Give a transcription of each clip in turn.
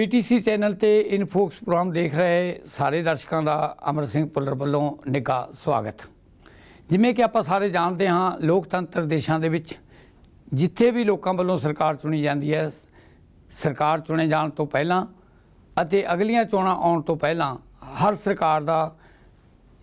PTC channel ਤੇ ਇਨਫੋਕਸ programme ਦੇਖ ਰਹੇ ਸਾਰੇ ਦਰਸ਼ਕਾਂ ਦਾ ਅਮਰ ਸਿੰਘ ਪੁੱਲਰ ਵੱਲੋਂ ਨਿੱਘਾ ਸਵਾਗਤ ਜਿਵੇਂ ਕਿ ਆਪਾਂ ਸਾਰੇ ਜਾਣਦੇ ਹਾਂ ਲੋਕਤੰਤਰ ਦੇਸ਼ਾਂ ਦੇ ਵਿੱਚ ਜਿੱਥੇ ਵੀ ਲੋਕਾਂ ਵੱਲੋਂ ਸਰਕਾਰ ਚੁਣੀ ਜਾਂਦੀ ਹੈ ਸਰਕਾਰ ਚੁਣੇ ਜਾਣ ਤੋਂ ਪਹਿਲਾਂ ਅਤੇ ਅਗਲੀਆਂ ਚੋਣਾਂ ਆਉਣ ਤੋਂ ਪਹਿਲਾਂ ਹਰ ਸਰਕਾਰ ਦਾ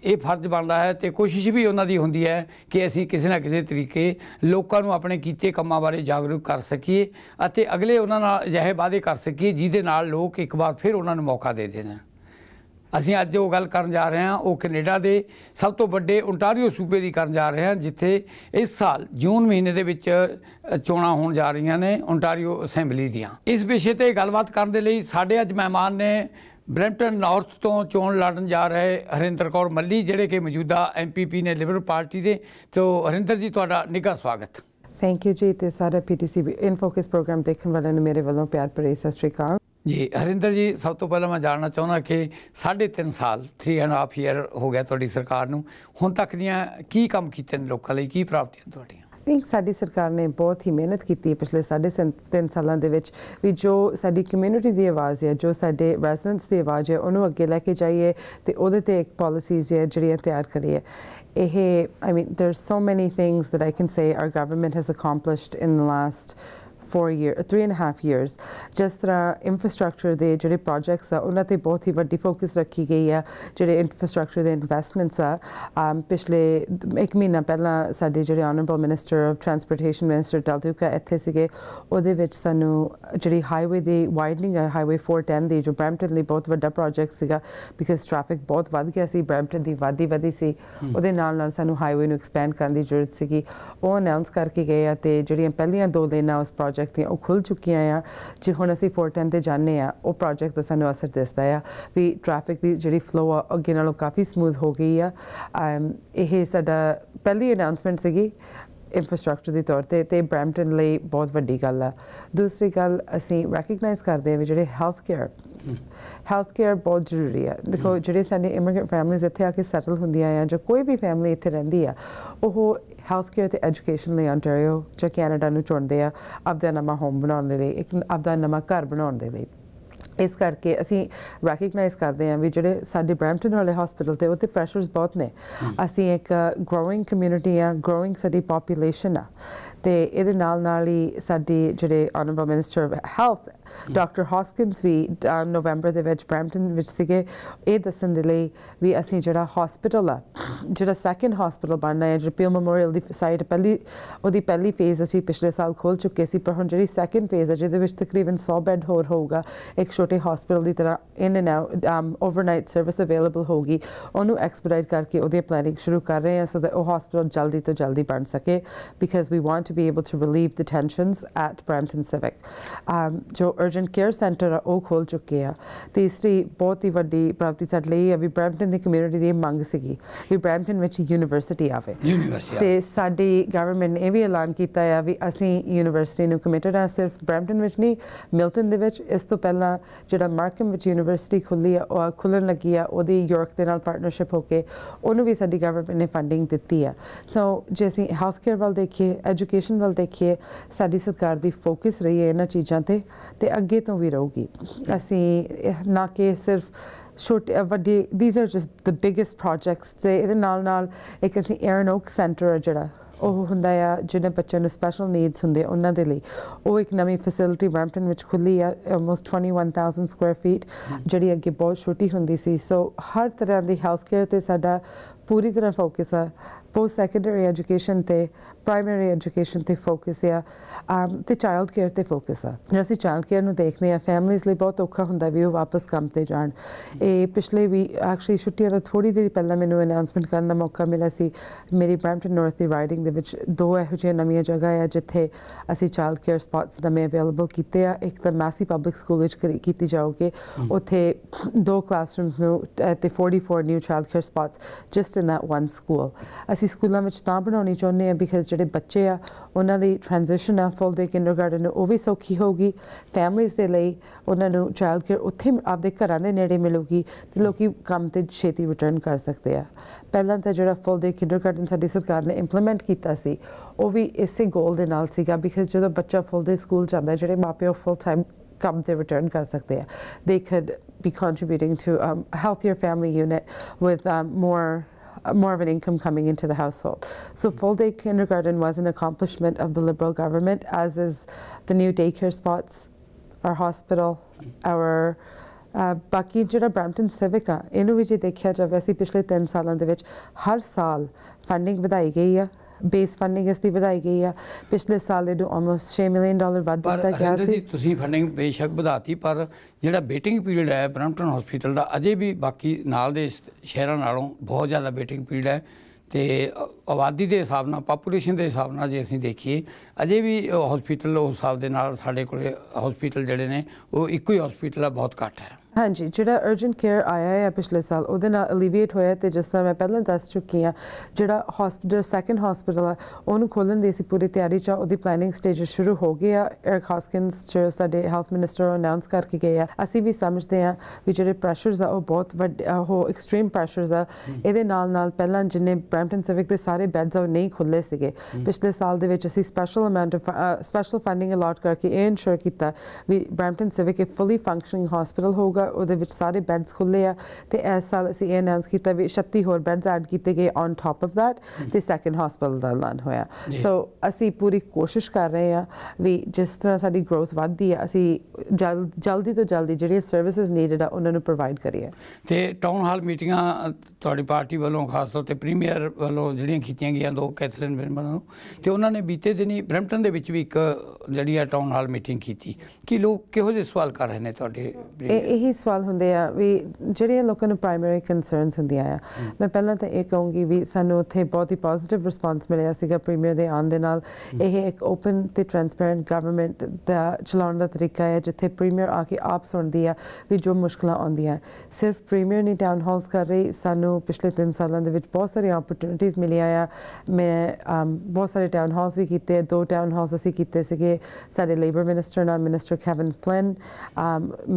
ਇਹ ਫਰਜ਼ ਬਣਦਾ ਹੈ ਤੇ ਕੋਸ਼ਿਸ਼ ਵੀ ਉਹਨਾਂ ਦੀ ਹੁੰਦੀ ਹੈ ਕਿ ਅਸੀਂ ਕਿਸੇ ਨਾ ਕਿਸੇ ਤਰੀਕੇ ਲੋਕਾਂ ਨੂੰ ਆਪਣੇ ਕੀਤੇ ਕੰਮਾਂ ਬਾਰੇ ਜਾਗਰੂਕ ਕਰ ਸਕੀਏ ਅਤੇ ਅਗਲੇ ਉਹਨਾਂ ਨਾਲ ਜਿਹੇ ਵਾਅਦੇ ਕਰ ਸਕੀਏ ਜਿਹਦੇ ਨਾਲ ਲੋਕ ਇੱਕ ਵਾਰ ਫਿਰ ਉਹਨਾਂ ਨੂੰ ਮੌਕਾ ਦੇ ਦੇਣ ਅਸੀਂ ਅੱਜ ਉਹ ਗੱਲ ਕਰਨ ਜਾ ਰਹੇ ਹਾਂ ਉਹ ਕੈਨੇਡਾ ਦੇ ਸਭ ਤੋਂ ਵੱਡੇ ਓਨਟਾਰੀਓ ਸੂਬੇ ਦੀ ਕਰਨ ਜਾ ਰਹੇ ਹਾਂ ਜਿੱਥੇ ਇਸ ਸਾਲ ਜੂਨ ਮਹੀਨੇ ਦੇ ਵਿੱਚ ਚੋਣਾਂ ਹੋਣ ਜਾ ਰਹੀਆਂ ਨੇ ਓਨਟਾਰੀਓ ਅਸੈਂਬਲੀ ਦੀਆਂ ਇਸ ਵਿਸ਼ੇ ਤੇ ਗੱਲਬਾਤ ਕਰਨ ਦੇ ਲਈ ਸਾਡੇ ਅੱਜ ਮਹਿਮਾਨ ਨੇ ਬ੍ਰੈਂਟਨ ਨਾਰਥ ਤੋਂ ਚੋਣ ਲੜਨ ਜਾ ਰਹੇ ਹਰਿੰਦਰ ਕੌਰ ਮੱਲੀ ਜਿਹੜੇ ਕਿ ਮੌਜੂਦਾ ਐਮਪੀਪੀ ਨੇ ਲਿਬਰਲ ਪਾਰਟੀ ਦੇ ਤੋਂ ਹਰਿੰਦਰ ਜੀ ਤੁਹਾਡਾ ਨਿੱਘਾ ਸਵਾਗਤ ਥੈਂਕ ਯੂ ਜੀ ਤੇ ਸਾਰਾ ਪੀਟੀਸੀ ਇਨ ਫੋਕਸ ਪ੍ਰੋਗਰਾਮ ਦੇਖਣ ਵਾਲਿਆਂ ਨੂੰ ਮੇਰੇ ਵੱਲੋਂ ਪਿਆਰ ਭਰੀ ਸਤਿ ਸ਼੍ਰੀ ਅਕਾਲ ਜੀ ਹਰਿੰਦਰ ਜੀ ਸਭ ਤੋਂ ਪਹਿਲਾਂ ਮੈਂ ਜਾਣਨਾ ਚਾਹੁੰਦਾ ਕਿ 3.5 ਸਾਲ 3 ਐਂਡ ਹਾਫ ਇਅਰ ਹੋ ਗਿਆ ਤੁਹਾਡੀ ਸਰਕਾਰ ਨੂੰ ਹੁਣ ਤੱਕ ਦੀਆਂ ਕੀ ਕੰਮ ਕੀਤੇ ਨੇ ਲੋਕਾਂ ਲਈ ਕੀ ਪ੍ਰਾਪਤੀਆਂ ਤੁਹਾਡੀਆਂ ਥਿੰਕ ਸਾਡੀ ਸਰਕਾਰ ਨੇ ਬਹੁਤ ਹੀ ਮਿਹਨਤ ਕੀਤੀ ਹੈ ਪਿਛਲੇ 3.5 ਸਾਲਾਂ ਦੇ ਵਿੱਚ ਵੀ ਜੋ ਸਾਡੀ ਕਮਿਊਨਿਟੀ ਦੀ ਆਵਾਜ਼ ਹੈ ਜੋ ਸਾਡੇ ਰੈਜ਼ੀਡੈਂਟਸ ਦੀ ਆਵਾਜ਼ ਹੈ ਉਹਨੂੰ ਅੱਗੇ ਲੈ ਕੇ ਜਾਈਏ ਤੇ ਉਹਦੇ ਤੇ ਇੱਕ ਪਾਲਿਸੀਜ਼ ਹੈ ਜਿਹੜੀਆਂ ਤਿਆਰ ਕਰੀਏ ਇਹ I mean there are so many things that I can say our government has accomplished in the last 4 year 3 and a half years ਜਿਸ ਤਰ੍ਹਾਂ ਇਨਫਰਾਸਟ੍ਰਕਚਰ ਦੇ ਜਿਹੜੇ ਪ੍ਰੋਜੈਕਟਸ ਆ ਉਹਨਾਂ ਤੇ ਬਹੁਤ ਹੀ ਵੱਡੀ ਫੋਕਸ ਰੱਖੀ ਗਈ ਆ ਜਿਹੜੇ ਇਨਫਰਾਸਟ੍ਰਕਚਰ ਦੇ ਇਨਵੈਸਟਮੈਂਟਸ ਆ ਪਿਛਲੇ 1 ਮਹੀਨਾ ਪਹਿਲਾਂ ਸਾਡੇ ਜਿਹੜੇ honourable minister of transportation minister Del Duca ਇੱਥੇ ਸੀਗੇ ਉਹਦੇ ਵਿੱਚ ਸਾਨੂੰ ਜਿਹੜੀ ਹਾਈਵੇ ਦੀ ਵਾਈਡਨਿੰਗ ਆ ਹਾਈਵੇ 410 ਦੀ ਜੋ ਬ੍ਰੈਂਪਟਨ ਲਈ ਬਹੁਤ ਵੱਡਾ ਪ੍ਰੋਜੈਕਟ ਸੀਗਾ ਬਿਕਾਜ਼ ਟ੍ਰੈਫਿਕ ਬਹੁਤ ਵੱਧ ਗਿਆ ਸੀ ਬ੍ਰੈਂਪਟਨ ਦੀ ਵਾਦੀ ਵਧੀ ਸੀ ਉਹਦੇ ਨਾਲ ਨਾਲ ਸਾਨੂੰ ਹਾਈਵੇ ਨੂੰ ਐਕਸਪੈਂਡ ਕਰਨ ਦੀ ਜ਼ਰੂਰਤ ਸੀਗੀ ਉਹ ਅਨਾਉਂਸ ਕਰਕੇ ਗਏ ਆ ਤੇ ਜਿਹੜੀਆਂ ਪਹਿਲੀਆਂ ਦੋ ਦਿਨਾਂ ਉਸ ਪ੍ਰੋਜੈਕਟ ਪ੍ਰੋਜੈਕਟ ਦੀਆਂ ਉਹ ਖੁੱਲ ਚੁੱਕੀਆਂ ਆ ਜੇ ਹੁਣ ਅਸੀਂ 410 ਤੇ ਜਾਣੇ ਆ ਉਹ ਪ੍ਰੋਜੈਕਟ ਦਾ ਸਾਨੂੰ ਅਸਰ ਦਿਸਦਾ ਆ ਵੀ ਟ੍ਰੈਫਿਕ ਦੀ ਜਿਹੜੀ ਫਲੋ ਆ ਅੱਗੇ ਨਾਲੋਂ ਕਾਫੀ ਸਮੂਥ ਹੋ ਗਈ ਆ ਇਹ ਸਾਡਾ ਪਹਿਲੀ ਅਨਾਉਂਸਮੈਂਟ ਸੀਗੀ ਇਨਫਰਾਸਟ੍ਰਕਚਰ ਦੇ ਤੌਰ ਤੇ ਤੇ ਬ੍ਰੈਂਟਨ ਲਈ ਬਹੁਤ ਵੱਡੀ ਗੱਲ ਆ ਦੂਸਰੀ ਗੱਲ ਅਸੀਂ ਰੈਕਗਨਾਈਜ਼ ਕਰਦੇ ਆ ਵੀ ਜਿਹੜੇ ਹੈਲਥ ਕੇਅਰ ਹੈਲਥ ਕੇਅਰ ਬਹੁਤ ਜ਼ਰੂਰੀ ਹੈ ਦੇਖੋ ਜਿਹੜੇ ਸਾਡੇ ਇਮੀਗ੍ਰੈਂਟ ਫੈਮਲੀਆਂ ਇੱਥੇ ਆ ਕੇ ਸੈਟਲ ਹੁੰਦੀਆਂ ਆ ਜਾਂ ਕੋਈ ਵੀ ਫੈਮਿਲੀ ਇੱਥੇ ਰਹਿੰਦੀ ਆ ਉਹ ਹੈਲਥ ਕੇਅਰ ਤੇ ਐਜੂਕੇਸ਼ਨ ਲਈ ਅੰਟਾਰੀਓ ਜਾਂ ਕੈਨੇਡਾ ਨੂੰ ਚੁਣਦੇ ਆ ਆਪਦਾ ਨਵਾਂ ਹੋਮ ਬਣਾਉਣ ਦੇ ਲਈ ਇੱਕ ਆਪਦਾ ਨਵਾਂ ਘਰ ਬਣਾਉਣ ਦੇ ਲਈ ਇਸ ਕਰਕੇ ਅਸੀਂ ਰੈਕਗਨਾਈਜ਼ ਕਰਦੇ ਹਾਂ ਵੀ ਜਿਹੜੇ ਸਾਡੇ ਬ੍ਰੈਂਪਟਨ ਵਾਲੇ ਹਸਪੀਟਲ ਤੇ ਉੱਤੇ ਪ੍ਰੈਸ਼ਰਸ ਬਹੁਤ ਨੇ ਅਸੀਂ ਇੱਕ ਗਰੋਇੰਗ ਕਮਿਊਨਿਟੀ ਆ ਗਰੋਇੰਗ ਸਿਟੀ ਪੋਪੂਲੇਸ਼ਨ ਆ ਤੇ ਇਹਦੇ ਨਾਲ ਨਾਲ ਹੀ ਸਾਡੇ ਜਿਹੜੇ honourable minister of health doctor Hoskins ਵੀ ਨਵੰਬਰ ਦੇ ਵਿੱਚ ਬ੍ਰੈਂਟਨ ਵਿੱਚ ਸੀਗੇ ਇਹ ਦੱਸਣ ਦੇ ਲਈ ਵੀ ਅਸੀਂ ਜਿਹੜਾ ਹਸਪੀਟਲ ਆ ਜਿਹੜਾ ਸੈਕੰਡ ਹਸਪੀਟਲ ਬਣਨਾ ਹੈ ਜਿਹੜਾ ਪੀਲ ਮੈਮੋਰੀਅਲ ਦੀ ਸਾਈਟ ਪਹਿਲੀ ਉਹਦੀ ਪਹਿਲੀ ਫੇਜ਼ ਅਸੀਂ ਪਿਛਲੇ ਸਾਲ ਖੋਲ ਚੁੱਕੇ ਸੀ ਪਰ ਹੁਣ ਜਿਹੜੀ ਸੈਕੰਡ ਫੇਜ਼ ਹੈ ਜਿਹਦੇ ਵਿੱਚ ਤਕਰੀਬਨ 100 ਬੈੱਡ ਹੋਰ ਹੋਊਗਾ ਇੱਕ ਛੋਟੇ ਹਸਪੀਟਲ ਦੀ ਤਰ੍ਹਾਂ in and out overnight service available ਹੋਗੀ ਉਹਨੂੰ ਐਕਸਪੀਡਾਈਟ ਕਰਕੇ ਉਹਦੀ ਪਲੈਨਿੰਗ ਸ਼ੁਰੂ ਕਰ ਰਹੇ ਹਾਂ ਸੋ ਦੈਟ ਉਹ ਹਸਪੀਟਲ ਜਲਦੀ ਤੋਂ ਜਲਦੀ ਬਣ ਸਕੇ because we want to be able to relieve the tensions at Brampton Civic. Um, urgent care center o khol chuke hai. Te isti bahut hi vaddi prapti Brampton community di mang sigi. Vi Brampton vich university aave. University. Te sadi government ne vi elan kita hai abhi university nu committed hai sirf Brampton vich nahi Milton de vich is to pehla jada Markham vich university khulli hai o khulan lagi hai odi York de nal partnership hoke onu vi the government ne funding ditti hai. So jaisi healthcare wal dekhiye education education ਵੱਲ ਦੇਖੀਏ ਸਾਡੀ ਸਰਕਾਰ ਦੀ focus ਰਹੀ ਹੈ ਇਹਨਾਂ ਚੀਜ਼ਾਂ ਤੇ ਤੇ ਅੱਗੇ ਤੋਂ ਵੀ ਰਹੂਗੀ ਅਸੀਂ ਨਾ ਕਿ ਸਿਰਫ ਛੋਟੇ ਵੱਡੇ these are just the biggest projects ਤੇ ਇਹਦੇ ਨਾਲ ਨਾਲ ਇੱਕ ਅਸੀਂ ਐਰਨੋਕ ਸੈਂਟਰ ਜਿਹੜਾ ਉਹ ਹੁੰਦਾ ਆ ਜਿਹਨੇ ਬੱਚਿਆਂ ਨੂੰ ਸਪੈਸ਼ਲ ਨੀਡਸ ਹੁੰਦੇ ਉਹਨਾਂ ਦੇ ਲਈ ਉਹ ਇੱਕ ਨਵੀਂ ਫੈਸਿਲਿਟੀ ਬਰੈਂਪਟਨ ਵਿੱਚ ਖੁੱਲੀ ਆ ਆਲਮੋਸਟ 21000 ਸਕੁਅਰ ਫੀਟ ਜਿਹੜੀ ਅੱਗੇ ਬਹੁਤ ਛੋਟੀ ਹੁੰਦੀ ਸੀ ਸੋ ਹਰ ਤਰ੍ਹਾਂ ਦੀ ਹੈਲਥ ਕੇਅਰ ਤੇ ਸਾਡਾ ਪੂਰੀ ਤਰ੍ਹਾਂ ਫੋਕਸ ਆ ਪੋਸਟ ਸੈਕੰਡਰੀ ਐਜੂਕੇਸ਼ਨ ਤੇ ਪ੍ਰਾਇਮਰੀ ਐਜੂਕੇਸ਼ਨ ਤੇ ਫੋਕਸ ਆ um, ਤੇ ਚਾਈਲਡ ਕੇਅਰ ਤੇ ਫੋਕਸ ਆ ਜੇ ਅਸੀਂ ਚਾਈਲਡ ਕੇਅਰ ਨੂੰ ਦੇਖਦੇ ਆ ਫੈਮਲੀਆਂ ਲਈ ਬਹੁਤ ਔਖਾ ਹੁੰਦਾ ਵੀ ਉਹ ਵਾਪਸ ਕੰਮ ਤੇ ਜਾਣ ਇਹ ਪਿਛਲੇ ਵੀ ਐਕਚੁਅਲੀ ਛੁੱਟੀਆਂ ਤੋਂ ਥੋੜੀ ਦੇਰ ਪਹਿਲਾਂ ਮੈਨੂੰ ਅਨਾਉਂਸਮੈਂਟ ਕਰਨ ਦਾ ਮੌਕਾ ਮਿਲਿਆ ਸੀ ਮੇਰੀ ਬ੍ਰੈਂਪਟਨ ਨਾਰਥ ਦੀ ਰਾਈਡਿੰਗ ਦੇ ਵਿੱਚ ਦੋ ਇਹੋ ਜਿਹੇ ਨਵੀਆਂ ਜਗ੍ਹਾ ਆ ਜਿੱਥੇ ਅਸੀਂ ਚਾਈਲਡ ਕੇਅਰ ਸਪੌਟਸ ਨਵੇਂ ਅਵੇਲੇਬਲ ਕੀਤੇ ਆ ਇੱਕ ਤਾਂ ਮੈਸੀ ਪਬਲਿਕ ਸਕੂਲ ਵਿੱਚ ਕੀਤੀ ਜਾਊਗੀ ਉੱਥੇ ਦੋ ਕਲਾਸਰੂਮਸ ਨੂੰ ਤੇ 44 new child care spots just in that one school ਅਸੀਂ ਸਕੂਲਾਂ ਵਿੱਚ ਤਾਂ ਬਣਾਉਣੀ ਚਾਹੁੰਦੇ ਆ ਬਿਕਾਜ਼ ਜਿਹੜੇ ਬੱਚੇ ਆ ਉਹਨਾਂ ਦੀ ਟ੍ਰਾਂਜੀਸ਼ਨ ਆ ਫੁੱਲ ਦੇ ਕਿੰਡਰਗਾਰਟਨ ਉਹ ਵੀ ਸੌਖੀ ਹੋਊਗੀ ਫੈਮਲੀਆਂ ਦੇ ਲਈ ਉਹਨਾਂ ਨੂੰ ਚਾਈਲਡ ਕੇਅਰ ਉੱਥੇ ਆਪਦੇ ਘਰਾਂ ਦੇ ਨੇੜੇ ਮਿਲੂਗੀ ਤੇ ਲੋਕੀ ਕੰਮ ਤੇ ਛੇਤੀ ਰਿਟਰਨ ਕਰ ਸਕਦੇ ਆ ਪਹਿਲਾਂ ਤਾਂ ਜਿਹੜਾ ਫੁੱਲ ਦੇ ਕਿੰਡਰਗਾਰਟਨ ਸਾਡੀ ਸਰਕਾਰ ਨੇ ਇੰਪਲੀਮੈਂਟ ਕੀਤਾ ਸੀ ਉਹ ਵੀ ਇਸੇ ਗੋਲ ਦੇ ਨਾਲ ਸੀਗਾ ਬਿਕਾਜ਼ ਜਦੋਂ ਬੱਚਾ ਫੁੱਲ ਦੇ ਸਕੂਲ ਜਾਂਦਾ ਜਿਹੜੇ ਮਾਪੇ ਫੁੱਲ ਟਾਈਮ ਕੰਮ ਤੇ ਰਿਟਰਨ ਕਰ ਸਕਦੇ ਆ they could be contributing to um, a healthier family unit with um, more more of an income coming into the household. So full day kindergarten was an accomplishment of the Liberal government, as is the new daycare spots, our hospital, our ਬਾਕੀ ਜਿਹੜਾ Brampton civic ਆ ਇਹਨੂੰ ਵੀ ਜੇ ਦੇਖਿਆ ਜਾਵੇ ਅਸੀਂ ਪਿਛਲੇ 3 ਸਾਲਾਂ ਦੇ ਵਿੱਚ ਹਰ ਸਾਲ ਫੰਡਿੰਗ ਵਧਾਈ ਗਈ ਆ ਬੇਸ ਫੰਡਿੰਗ ਇਸ ਦੀ ਵਧਾਈ ਗਈ ਆ ਪਿਛਲੇ ਸਾਲ ਦੇ ਨੂੰ ਆਲਮੋਸਟ 6 ਮਿਲੀਅਨ ਡਾਲਰ ਵਾਧਾ ਦਿੱਤਾ ਗਿਆ ਸੀ ਤੁਸੀਂ ਫੰਡਿੰਗ ਬੇਸ਼ੱਕ ਵਧਾਤੀ ਪਰ ਜਿਹੜਾ ਵੇਟਿੰਗ ਪੀਰੀਅਡ ਹੈ ਬ੍ਰੈਂਟਨ ਹਸਪੀਟਲ ਦਾ ਅਜੇ ਵੀ ਬਾਕੀ ਨਾਲ ਦੇ ਸ਼ਹਿਰਾਂ ਨਾਲੋਂ ਬਹੁਤ ਜ਼ਿਆਦਾ ਵੇਟਿੰਗ ਪੀਰੀਅਡ ਹੈ ਤੇ ਆਬਾਦੀ ਦੇ ਹਿਸਾਬ ਨਾਲ ਪਾਪੂਲੇਸ਼ਨ ਦੇ ਹਿਸਾਬ ਨਾਲ ਜੇ ਅਸੀਂ ਦੇਖੀਏ ਅਜੇ ਵੀ ਹਸਪੀਟਲ ਉਸ ਹਿਸਾਬ ਦੇ ਨਾਲ ਸਾਡੇ ਕੋਲੇ ਹਸਪੀਟਲ ਜਿਹੜੇ ਨੇ ਉਹ ਇੱਕੋ ਹੀ ਹਸਪੀਟਲ ਆ ਬਹੁਤ ਘੱਟ ਹੈ ਹਾਂਜੀ ਜਿਹੜਾ ਅਰਜੈਂਟ ਕੇਅਰ ਆਇਆ ਹੈ ਪਿਛਲੇ ਸਾਲ ਉਹਦੇ ਨਾਲ ਅਲੀਵੀਏਟ ਹੋਇਆ ਤੇ ਜਿਸ ਤਰ੍ਹਾਂ ਮੈਂ ਪਹਿਲਾਂ ਦੱਸ ਚੁੱਕੀ ਆ ਜਿਹੜਾ ਹਸਪੀਟਲ ਸੈਕੰਡ ਹਸਪੀਟਲ ਆ ਉਹਨੂੰ ਖੋਲਣ ਦੀ ਸੀ ਪੂਰੀ ਤਿਆਰੀ ਚ ਉਹਦੀ ਪਲੈਨਿੰਗ ਸਟੇਜ ਸ਼ੁਰੂ ਹੋ ਗਈ ਆ ਐਰ ਕਾਸਕਿੰਸ ਜੋ ਸਾਡੇ ਹੈਲਥ ਮਿਨਿਸਟਰ ਅਨਾਉਂਸ ਕਰਕੇ ਗਏ ਆ ਅਸੀਂ ਵੀ ਸਮਝਦੇ ਆ ਵੀ ਜਿਹੜੇ ਪ੍ਰੈਸ਼ਰਸ ਆ ਉਹ ਬਹੁਤ ਵੱਡੇ ਉਹ ਐਕਸਟ੍ਰੀਮ ਪ੍ਰੈਸ਼ਰਸ ਆ ਇਹਦੇ ਨਾਲ ਨਾਲ ਪਹਿਲਾਂ ਜਿੰਨੇ ਬ੍ਰੈਂਪਟਨ ਸਿਵਿਕ ਦੇ ਸਾਰੇ ਬੈਡਸ ਆ ਨਹੀਂ ਖੁੱਲੇ ਸੀਗੇ ਪਿਛਲੇ ਸਾਲ ਦੇ ਵਿੱਚ ਅਸੀਂ special amount of special funding allot ਕਰਕੇ ਇਹ ਇਨਸ਼ੋਰ ਕੀਤਾ ਵੀ ਬ੍ਰੈਂਟਨ ਸਿਵਿਕ ਇੱਕ ਫੁੱਲੀ ਫੰਕਸ਼ਨਿੰਗ ਹਸਪੀਟਲ ਹੋਗਾ ਉਹਦੇ ਵਿੱਚ ਸਾਰੇ ਬੈਡਸ ਖੁੱਲੇ ਆ ਤੇ ਇਸ ਸਾਲ ਅਸੀਂ ਇਹ ਅਨਾਉਂਸ ਕੀਤਾ ਵੀ 36 ਹੋਰ ਬੈਡਸ ਐਡ ਕੀਤੇ ਗਏ ਔਨ ਟਾਪ ਆਫ ਥੈਟ ਤੇ ਸੈਕੰਡ ਹਸਪੀਟਲ ਦਾ ਲਾਂਚ ਹੋਇਆ ਸੋ ਅਸੀਂ ਪੂਰੀ ਕੋਸ਼ਿਸ਼ ਕਰ ਰਹੇ ਆ ਵੀ ਜਿਸ ਤਰ੍ਹਾਂ ਸਾਡੀ ਗਰੋਥ ਵਧਦੀ ਆ ਅਸੀਂ ਜਲਦੀ ਤੋਂ ਜਲਦੀ ਜਿਹੜੀਆਂ ਸਰਵਿਸਿਜ਼ ਨੀਡਡ ਆ ਉਹਨਾਂ ਨੂੰ ਪ੍ਰੋਵਾਈਡ ਕਰੀਏ ਤੇ ਟਾਊਨ ਹਾਲ ਮੀਟਿੰਗਾਂ ਤੁਹਾਡੀ ਪਾਰਟੀ ਵੱਲੋਂ ਖਾਸ ਤੌਰ ਤੇ ਪ੍ਰੀਮੀਅਰ ਵੱਲੋਂ ਜਿਹੜੀਆਂ ਕੀਤੀਆਂ ਗਈਆਂ ਦੋ ਕੈਥਲੀਨ ਵਿਲਮਨ ਨੂੰ ਤੇ ਉਹਨਾਂ ਨੇ ਬੀਤੇ ਦਿਨੀ ਬ੍ਰੈਂਪਟਨ ਦੇ ਵਿੱਚ ਵੀ ਇੱਕ ਜਿਹੜੀ ਆ ਟਾਊਨ ਹਾਲ ਮੀਟਿੰਗ ਕੀਤੀ ਕਿ ਲੋਕ ਕਿਹੋ ਜਿਹੇ ਸਵਾਲ ਕਰ ਰਹੇ ਨੇ ਤੁਹਾਡੇ ਇਹੀ ਸਵਾਲ ਹੁੰਦੇ ਆ ਵੀ ਜਿਹੜੇ ਲੋਕਾਂ ਨੂੰ ਪ੍ਰਾਇਮਰੀ ਕਨਸਰਨਸ ਹੁੰਦੀ ਆ ਮੈਂ ਪਹਿਲਾਂ ਤਾਂ ਇਹ ਕਹੂੰਗੀ ਵੀ ਸਾਨੂੰ ਉੱਥੇ ਬਹੁਤ ਹੀ ਪੋਜ਼ਿਟਿਵ ਰਿਸਪਾਂਸ ਮਿਲਿਆ ਸੀਗਾ ਪ੍ਰੀਮੀਅਰ ਦੇ ਆਉਣ ਦੇ ਨਾਲ ਇਹ ਇੱਕ ਓਪਨ ਤੇ ਟ੍ਰਾਂਸਪੇਰੈਂਟ ਗਵਰਨਮੈਂਟ ਦਾ ਚਲਾਉਣ ਦਾ ਤਰੀਕਾ ਹੈ ਜਿੱਥੇ ਪ੍ਰੀਮੀਅਰ ਆ ਕੇ ਆਪ ਸੁਣਦੀ ਆ ਵੀ ਜੋ ਮੁਸ਼ਕਲਾਂ ਆਉਂਦੀਆਂ ਸਿਰਫ ਪ੍ਰੀਮੀਅਰ ਨਹੀਂ ਟਾਊਨ ਹਾਲਸ ਕਰ ਰਹੀ ਸਾਨੂੰ ਮੈਨੂੰ ਪਿਛਲੇ 3 ਸਾਲਾਂ ਦੇ ਵਿੱਚ ਬਹੁਤ ਸਾਰੀਆਂ ਓਪਰਚੁਨਿਟੀਆਂ ਮਿਲੀਆਂ ਆ ਮੈਂ ਬਹੁਤ ਸਾਰੇ ਟਾਊਨ ਹਾਲਸ ਵੀ ਕੀਤੇ ਦੋ ਟਾਊਨ ਹਾਲਸ ਅਸੀਂ ਕੀਤੇ ਸੀਗੇ ਸਾਡੇ ਲੇਬਰ ਮਿਨਿਸਟਰ ਨਾਲ minister Kevin Flynn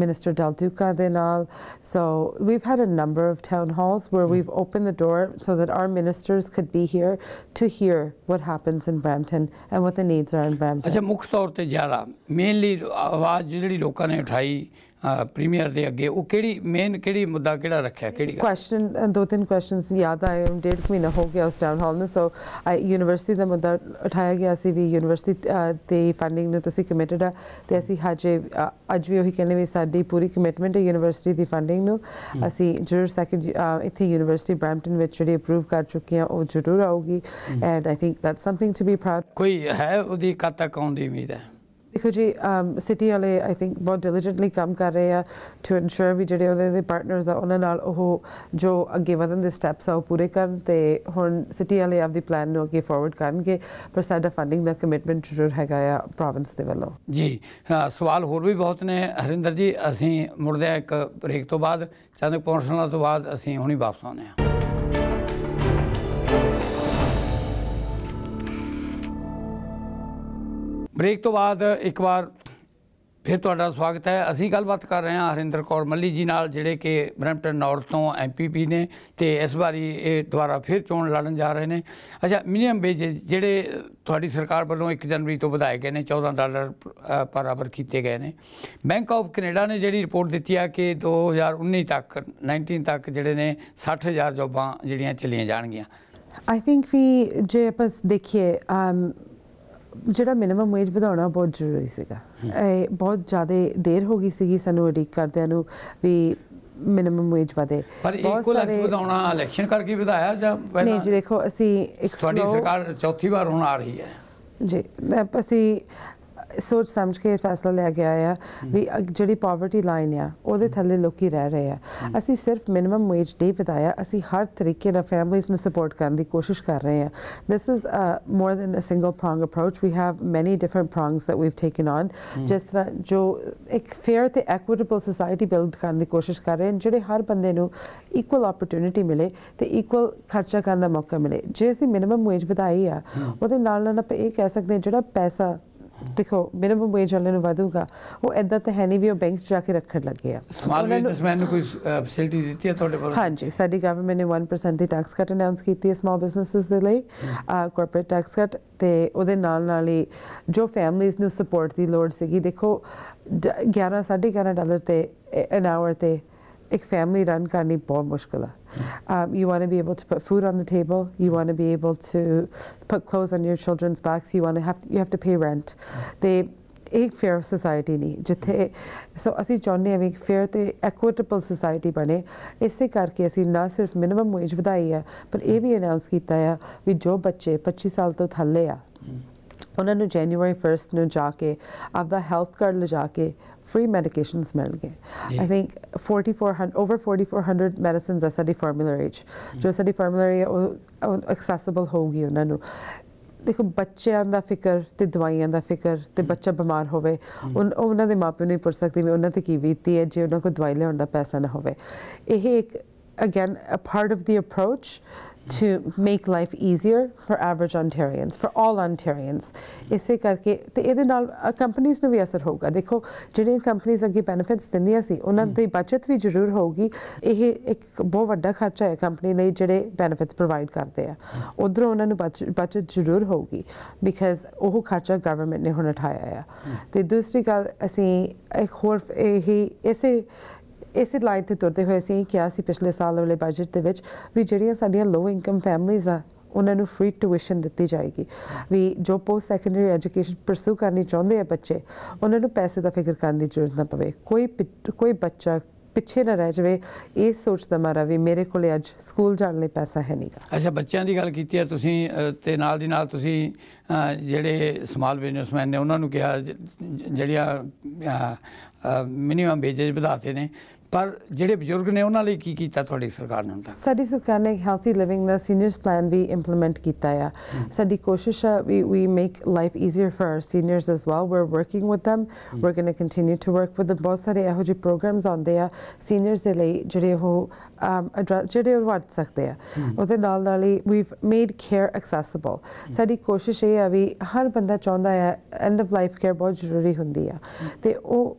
minister Del Duca ਦੇ ਨਾਲ so we've had a number of town halls where we've open the door so that our ministers could be here to hear what happens in Brampton and what the needs are in Brampton ਅੱਛਾ ਮੁੱਖ ਤੌਰ ਤੇ ਜ਼ਿਆਦਾ mainly ਆਵਾਜ਼ ਜਿਹੜੀ ਲੋਕਾਂ ਨੇ ਉਠਾਈ ਪ੍ਰੀਮੀਅਰ ਦੇ ਅੱਗੇ ਉਹ ਕਿਹੜੀ ਮੇਨ ਕਿਹੜੀ ਮੁੱਦਾ ਕਿਹੜਾ ਰੱਖਿਆ ਕਿਹੜੀ ਕੁਐਸਚਨ ਦੋ ਤਿੰਨ ਕੁਐਸਚਨਸ ਯਾਦ ਆਏ ਡੇਢ ਮਹੀਨਾ ਹੋ ਗਿਆ ਉਸ ਟਾਊਨ ਹਾਲ ਨੂੰ ਸੋ ਯੂਨੀਵਰਸਿਟੀ ਦਾ ਮੁੱਦਾ ਉਠਾਇਆ ਗਿਆ ਸੀ ਵੀ ਯੂਨੀਵਰਸਿਟੀ ਤੇ ਫੰਡਿੰਗ ਨੂੰ ਤੁਸੀਂ ਕਮਿਟਡ ਆ ਤੇ ਅਸੀਂ ਹਜੇ ਅੱਜ ਵੀ ਉਹੀ ਕਹਿੰਦੇ ਵੀ ਸਾਡੀ ਪੂਰੀ ਕਮਿਟਮੈਂਟ ਹੈ ਯੂਨੀਵਰਸਿਟੀ ਦੀ ਫੰਡਿੰਗ ਨੂੰ ਅਸੀਂ ਜ਼ਰੂਰ ਸੈਕੰਡ ਇੱਥੇ ਯੂਨੀਵਰਸਿਟੀ ਬ੍ਰੈਂਪਟਨ ਵਿੱਚ ਜਿਹੜੀ ਅਪਰੂਵ ਕਰ ਚੁੱਕੀ ਆ ਉਹ ਜ਼ਰੂਰ ਆਊਗੀ and I think that's something to be proud ਕੋਈ ਹੈ ਉਹਦੀ ਕਦ ਤੱਕ ਆਉਣ ਦੀ ਉਮੀਦ ਹੈ ਦੇਖੋ ਜੀ ਸਿਟੀ ਵਾਲੇ ਆਈ ਥਿੰਕ ਬਹੁਤ ਡਿਲੀਜੈਂਟਲੀ ਕੰਮ ਕਰ ਰਹੇ ਆ ਟੂ ਇਨਸ਼ੋਰ ਵੀ ਜਿਹੜੇ ਉਹਨਾਂ ਦੇ ਪਾਰਟਨਰਸ ਆ ਉਹਨਾਂ ਨਾਲ ਉਹ ਜੋ ਅੱਗੇ ਵਧਣ ਦੇ ਸਟੈਪਸ ਆ ਉਹ ਪੂਰੇ ਕਰਨ ਤੇ ਹੁਣ ਸਿਟੀ ਵਾਲੇ ਆਪਦੀ ਪਲਾਨ ਨੂੰ ਅੱਗੇ ਫਾਰਵਰਡ ਕਰਨਗੇ ਪਰ ਸਾਡਾ ਫੰਡਿੰਗ ਦਾ ਕਮਿਟਮੈਂਟ ਜ਼ਰੂਰ ਹੈਗਾ ਆ ਪ੍ਰੋਵਿੰਸ ਦੇ ਵੱਲੋਂ ਜੀ ਸਵਾਲ ਹੋਰ ਵੀ ਬਹੁਤ ਨੇ ਹਰਿੰਦਰ ਜੀ ਅਸੀਂ ਮੁੜਦੇ ਆ ਇੱਕ ਬ੍ਰੇਕ ਤੋਂ ਬਾਅਦ ਚੰਦਕ ਪੌਂਸਲਾਂ ਤੋਂ ਬਾਅਦ ਅਸੀਂ ਹੁਣੀ ਵਾਪਸ ਆਉਂਦੇ ਆ ਬ੍ਰੇਕ ਤੋਂ ਬਾਅਦ ਇੱਕ ਵਾਰ ਫਿਰ ਤੁਹਾਡਾ ਸਵਾਗਤ ਹੈ ਅਸੀਂ ਗੱਲਬਾਤ ਕਰ ਰਹੇ ਹਾਂ ਹਰਿੰਦਰ ਕੌਰ ਮੱਲੀ ਜੀ ਨਾਲ ਜਿਹੜੇ ਕਿ ਬ੍ਰੈਂਪਟਨ ਨਾਰਥ ਤੋਂ ਐਮਪੀਪੀ ਨੇ ਤੇ ਇਸ ਵਾਰੀ ਇਹ ਦੁਬਾਰਾ ਫਿਰ ਚੋਣ ਲੜਨ ਜਾ ਰਹੇ ਨੇ ਅੱਛਾ ਮਿਨੀਮ ਵੇਜ ਜਿਹੜੇ ਤੁਹਾਡੀ ਸਰਕਾਰ ਵੱਲੋਂ 1 ਜਨਵਰੀ ਤੋਂ ਵਧਾਏ ਗਏ ਨੇ 14 ਡਾਲਰ ਪਰ ਆਵਰ ਕੀਤੇ ਗਏ ਨੇ ਬੈਂਕ ਆਫ ਕੈਨੇਡਾ ਨੇ ਜਿਹੜੀ ਰਿਪੋਰਟ ਦਿੱਤੀ ਆ ਕਿ 2019 ਤੱਕ 19 ਤੱਕ ਜਿਹੜੇ ਨੇ 60000 ਜੋਬਾਂ ਜਿਹੜੀਆਂ ਚਲੀਆਂ ਜਾਣਗੀਆਂ ਆਈ ਥਿੰਕ ਵੀ ਜੇ ਅਪਸ ਦੇਖੀਏ ਜਿਹੜਾ ਮਿਨਿਮਮ ਵੇਜ ਵਧਾਉਣਾ ਬਹੁਤ ਜ਼ਰੂਰੀ ਸੀਗਾ ਇਹ ਬਹੁਤ ਜ਼ਿਆਦਾ ਦੇਰ ਹੋ ਗਈ ਸੀਗੀ ਸਾਨੂੰ ਅਡਿਕ ਕਰਦਿਆਂ ਨੂੰ ਵੀ ਮਿਨਿਮਮ ਵੇਜ ਵਧੇ ਪਰ ਇਕੁਅਲ ਐਕਟ ਵਧਾਉਣਾ ਇਲੈਕਸ਼ਨ ਕਰਕੇ ਵਧਾਇਆ ਜਾਂ ਨਹੀਂ ਜੀ ਦੇਖੋ ਅਸੀਂ ਤੁਹਾਡੀ ਸਰਕਾਰ ਚੌਥੀ ਵਾਰ ਹੁਣ ਆ ਰਹੀ ਹੈ ਜੀ ਅਸੀਂ ਸੋਚ ਸਮਝ ਕੇ ਫੈਸਲਾ ਲਿਆ ਗਿਆ ਆ ਵੀ ਜਿਹੜੀ ਪਾਵਰਟੀ ਲਾਈਨ ਆ ਉਹਦੇ ਥੱਲੇ ਲੋਕੀ ਰਹਿ ਰਹੇ ਆ ਅਸੀਂ ਸਿਰਫ ਮਿਨਿਮਮ ਵੇਜ ਨਹੀਂ ਵਧਾਇਆ ਅਸੀਂ ਹਰ ਤਰੀਕੇ ਨਾਲ ਫੈਮਿਲੀਆਂ ਨੂੰ ਸਪੋਰਟ ਕਰਨ ਦੀ ਕੋਸ਼ਿਸ਼ ਕਰ ਰਹੇ ਆ this is more than a single prong approach we have many different prongs that we've taken on ਜਿਸ ਤਰ੍ਹਾਂ ਜੋ ਇੱਕ ਫੇਅਰ ਤੇ ਇਕਵਿਟੇਬਲ ਸੋਸਾਇਟੀ ਬਿਲਡ ਕਰਨ ਦੀ ਕੋਸ਼ਿਸ਼ ਕਰ ਰਹੇ ਆ ਜਿਹੜੇ ਹਰ ਬੰਦੇ ਨੂੰ ਇਕੁਅਲ ਓਪਰਚੁਨਿਟੀ ਮਿਲੇ ਤੇ ਇਕੁਅਲ ਖਰਚਾ ਕਰਨ ਦਾ ਮੌਕਾ ਮਿਲੇ ਜੇ ਅਸੀਂ ਮਿਨਿਮਮ ਵੇਜ ਵਧਾਈ ਆ ਉਹਦੇ ਨਾਲ ਨਾਲ ਆਪਾਂ ਇਹ ਕਹਿ ਸਕਦੇ ਜਿਹੜਾ ਪੈਸਾ ਦੇਖੋ ਮਿਨੀਮਮ ਵੇਜ ਵਾਲਿਆਂ ਨੂੰ ਵਧੂਗਾ ਉਹ ਐਦਾਂ ਤਾਂ ਹੈ ਨਹੀਂ ਵੀ ਉਹ ਬੈਂਕ ਜਾ ਕੇ ਰੱਖਣ ਲੱਗੇ ਆ ਸਮਾਲ ਬਿਜ਼ਨਸਮੈਨ ਨੂੰ ਕੋਈ ਫੈਸਿਲਿਟੀ ਦਿੱਤੀ ਹੈ ਤੁਹਾਡੇ ਵੱਲੋਂ ਹਾਂਜੀ ਸਾਡੀ ਗਵਰਨਮੈਂਟ ਨੇ 1% ਦੀ ਟੈਕਸ ਕੱਟ ਅਨਾਉਂਸ ਕੀਤੀ ਹੈ ਸਮਾਲ ਬਿਜ਼ਨਸਸ ਦੇ ਲਈ ਕਾਰਪੋਰੇਟ ਟੈਕਸ ਕੱਟ ਤੇ ਉਹਦੇ ਨਾਲ ਨਾਲ ਹੀ ਜੋ ਫੈਮਲੀਆਂ ਨੂੰ ਸਪੋਰਟ ਦੀ ਲੋੜ ਸੀਗੀ ਦੇਖੋ 11 11.5 ਡਾਲਰ ਤੇ ਅਨ ਆਵਰ ਤੇ ਇੱਕ ਫੈਮਿਲੀ ਰਨ ਕਰਨੀ ਬਹੁਤ ਮੁਸ਼ਕਲ ਆ Um, you want to be able to put food on the table. You want to be able to put clothes on your children's backs. You want to have to, you have to pay rent. They ਇੱਕ fair society ਨਹੀਂ ਜਿੱਥੇ so ਅਸੀਂ ਚਾਹੁੰਦੇ ਹਾਂ ਵੀ fair fair ਤੇ society society ਬਣੇ ਇਸੇ ਕਰਕੇ ਅਸੀਂ ਨਾ ਸਿਰਫ wage ਵੇਜ ਵਧਾਈ ਹੈ ਪਰ ਇਹ ਵੀ ਅਨਾਉਂਸ ਕੀਤਾ ਹੈ ਵੀ ਜੋ ਬੱਚੇ 25 ਸਾਲ ਤੋਂ ਥੱਲੇ ਆ ਉਹਨਾਂ ਨੂੰ ਜਨੂਅਰੀ 1 ਨੂੰ ਜਾ ਕੇ ਆਪਦਾ ਹੈਲਥ ਕਾਰਡ ਲਿਜਾ ਕੇ free medications ਮਿਲ ਗਏ ਆਈ ਥਿੰਕ 4400 ਓਵਰ 4400 ਮੈਡੀਸਿਨਸ ਐ ਸਾਡੀ ਫਾਰਮੂਲਰੀ ਚ ਜੋ ਸਾਡੀ ਫਾਰਮੂਲਰੀ ਉਹ ਐਕਸੈਸਿਬਲ ਹੋਊਗੀ ਉਹਨਾਂ ਨੂੰ ਦੇਖੋ ਬੱਚਿਆਂ ਦਾ ਫਿਕਰ ਤੇ ਦਵਾਈਆਂ ਦਾ ਫਿਕਰ ਤੇ hmm. ਬੱਚਾ ਬਿਮਾਰ ਹੋਵੇ hmm. ਉਹਨਾਂ ਦੇ ਮਾਪਿਆਂ ਨਹੀਂ ਪੁੱਛ ਸਕਦੇ ਵੀ ਉਹਨਾਂ ਤੇ ਕੀ ਬੀਤੀ ਹੈ ਜੇ ਉਹਨਾਂ ਕੋਲ ਦਵਾਈ ਲੈਣ ਦਾ ਪੈਸਾ ਨਾ ਹੋਵੇ ਇਹ ਇੱਕ again a part of the approach to make life easier for average Ontarians, for all Ontarians. ਇਸੇ ਕਰਕੇ ਤੇ ਇਹਦੇ ਨਾਲ ਕੰਪਨੀਆਂ ਨੂੰ ਵੀ ਅਸਰ ਹੋਊਗਾ ਦੇਖੋ ਜਿਹੜੀਆਂ ਕੰਪਨੀਆਂ ਅੱਗੇ ਬੈਨੀਫਿਟਸ ਦਿੰਦੀਆਂ ਸੀ ਉਹਨਾਂ ਦੀ ਬਚਤ ਵੀ ਜ਼ਰੂਰ ਹੋਊਗੀ ਇਹ ਇੱਕ ਬਹੁਤ ਵੱਡਾ ਖਰਚਾ ਹੈ ਕੰਪਨੀ ਲਈ ਜਿਹੜੇ ਬੈਨੀਫਿਟਸ ਪ੍ਰੋਵਾਈਡ ਕਰਦੇ ਆ ਉਧਰੋਂ ਉਹਨਾਂ ਨੂੰ ਬਚਤ ਜ਼ਰੂਰ ਹੋਊਗੀ ਬਿਕਾਜ਼ ਉਹ ਖਰਚਾ ਗਵਰਨਮੈਂਟ ਨੇ ਹੁਣ ਉਠਾਇਆ ਆ ਤੇ ਦੂਸਰੀ ਗੱਲ ਅਸੀਂ ਇੱਕ ਹੋਰ ਇਹ ਇਸੇ ਇਸੇ ਲਾਈਨ ਤੇ ਤੁਰਦੇ ਹੋਏ ਅਸੀਂ ਕਿਹਾ ਸੀ ਪਿਛਲੇ ਸਾਲ ਵਾਲੇ ਬਜਟ ਦੇ ਵਿੱਚ ਵੀ ਜਿਹੜੀਆਂ ਸਾਡੀਆਂ ਲੋ ਇਨਕਮ ਫੈਮਲੀਜ਼ ਆ ਉਹਨਾਂ ਨੂੰ ਫ੍ਰੀ ਟਿਊਸ਼ਨ ਦਿੱਤੀ ਜਾਏਗੀ ਵੀ ਜੋ ਪੋਸਟ ਸੈਕੰਡਰੀ ਐਜੂਕੇਸ਼ਨ ਪਰਸੂ ਕਰਨੀ ਚਾਹੁੰਦੇ ਆ ਬੱਚੇ ਉਹਨਾਂ ਨੂੰ ਪੈਸੇ ਦਾ ਫਿਕਰ ਕਰਨ ਦੀ ਜ਼ਰੂਰਤ ਨਾ ਪਵੇ ਕੋਈ ਕੋਈ ਬੱਚਾ ਪਿੱਛੇ ਨਾ ਰਹਿ ਜਾਵੇ ਇਹ ਸੋਚਦਾ ਮਾਰਾ ਵੀ ਮੇਰੇ ਕੋਲੇ ਅੱਜ ਸਕੂਲ ਜਾਣ ਲਈ ਪੈਸਾ ਹੈ ਨਹੀਂਗਾ ਅੱਛਾ ਬੱਚਿਆਂ ਦੀ ਗੱਲ ਕੀਤੀ ਹੈ ਤੁਸੀਂ ਤੇ ਨਾਲ ਦੀ ਨਾਲ ਤੁਸੀਂ ਜਿਹੜੇ ਸਮਾਲ ਬਿਜ਼ਨਸਮੈਨ ਨੇ ਉਹਨਾਂ ਨੂੰ ਕਿਹਾ ਜਿਹੜੀਆਂ ਮਿਨੀਮਮ ਵੇਜੇਜ ਵਧਾਤੇ ਨੇ ਪਰ ਜਿਹੜੇ ਬਜ਼ੁਰਗ ਨੇ ਉਹਨਾਂ ਲਈ ਕੀ ਕੀਤਾ ਤੁਹਾਡੀ ਸਰਕਾਰ ਨੇ ਤਾਂ ਸਾਡੀ ਸਰਕਾਰ ਨੇ ਹੈਲਥੀ ਲਿਵਿੰਗ ਦਾ ਸੀਨੀਅਰਸ ਪਲਾਨ ਵੀ ਇੰਪਲੀਮੈਂਟ ਕੀਤਾ ਆ ਸਾਡੀ ਕੋਸ਼ਿਸ਼ ਆ ਵੀ we make life easier for our seniors as well we are working with them we are going to continue to work with the ਬਹੁਤ ਸਾਰੇ ਇਹੋ ਜਿਹੇ ਪ੍ਰੋਗਰਾਮਸ ਆਉਂਦੇ ਆ ਸੀਨੀਅਰਸ ਦੇ ਲਈ ਜਿਹੜੇ ਉਹ ਜਿਹੜੇ ਉਹ ਵਰਤ ਸਕਦੇ ਆ ਉਹਦੇ ਨਾਲ ਨਾਲ ਹੀ ਵੀਵ ਮੇਡ ਕੇਅਰ ਐਕਸੈਸਿਬਲ ਸਾਡੀ ਕੋਸ਼ਿਸ਼ ਇਹ ਆ ਵੀ ਹਰ ਬੰਦਾ ਚਾਹੁੰਦਾ ਆ ਐਂਡ ਆਫ ਲਾਈਫ ਕੇਅਰ ਬਹੁਤ ਜ਼ਰੂਰੀ ਹੁੰਦੀ ਆ ਤੇ ਉਹ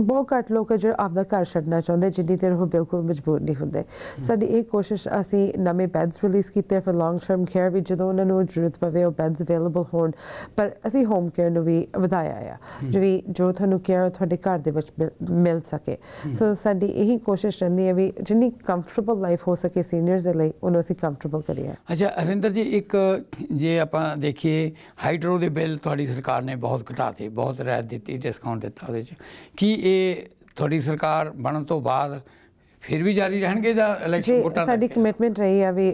ਬਹੁਤ ਘੱਟ ਲੋਕ ਜਿਹੜੇ ਆਪਦਾ ਘਰ ਛੱਡਣਾ ਚਾਹੁੰਦੇ ਜਿੰਨੀ ਦੇਰ ਉਹ ਬਿਲਕੁਲ ਮਜਬੂਰ ਨਹੀਂ ਹੁੰਦੇ ਸਾਡੀ ਇਹ ਕੋਸ਼ਿਸ਼ ਅਸੀਂ ਨਵੇਂ ਬੈਡਸ ਰਿਲੀਜ਼ ਕੀਤੇ ਫॉर ਲੌਂਗ ਟਰਮ ਕੇਅਰ ਵੀ ਜਦੋਂ ਉਹਨਾਂ ਨੂੰ ਜ਼ਰੂਰਤ ਪਵੇ ਉਹ ਬੈਡਸ ਅਵੇਲੇਬਲ ਹੋਣ ਪਰ ਅਸੀਂ ਹੋਮ ਕੇਅਰ ਨੂੰ ਵੀ ਵਧਾਇਆ ਆ ਜਿਵੇਂ ਜੋ ਤੁਹਾਨੂੰ ਕੇਅਰ ਤੁਹਾਡੇ ਘਰ ਦੇ ਵਿੱਚ ਮਿਲ ਸਕੇ ਸੋ ਸਾਡੀ ਇਹੀ ਕੋਸ਼ਿਸ਼ ਰਹਿੰਦੀ ਹੈ ਵੀ ਜਿੰਨੀ ਕੰਫਰਟੇਬਲ ਲਾਈਫ ਹੋ ਸਕੇ ਸੀਨੀਅਰਸ ਦੇ ਲਈ ਉਹਨਾਂ ਅਸੀਂ ਕੰਫਰਟੇਬਲ ਕਰੀਏ ਅੱਛਾ ਅਰਿੰਦਰ ਜੀ ਇੱਕ ਜੇ ਆਪਾਂ ਦੇਖੀਏ ਹਾਈਡਰੋ ਦੇ ਬਿੱਲ ਤੁਹਾਡੀ ਸਰਕਾਰ ਨੇ ਬਹੁਤ ਘਟਾਤੇ ਬਹੁਤ ਰਾਹਤ ਦਿੱਤੀ ਡਿਸਕਾਊਂਟ ਦਿੱਤਾ ਉਹਦੇ ਵਿੱਚ ਕੀ ਇਹ ਤੁਹਾਡੀ ਸਰਕਾਰ ਬਣਨ ਤੋਂ ਬਾਅਦ ਫਿਰ ਵੀ ਜਾਰੀ ਰਹਿਣਗੇ ਜਾਂ ਇਲੈਕਸ਼ਨ ਵੋਟਾਂ ਸਾਡੀ ਕਮਿਟਮੈਂਟ ਰਹੀ ਆ ਵੀ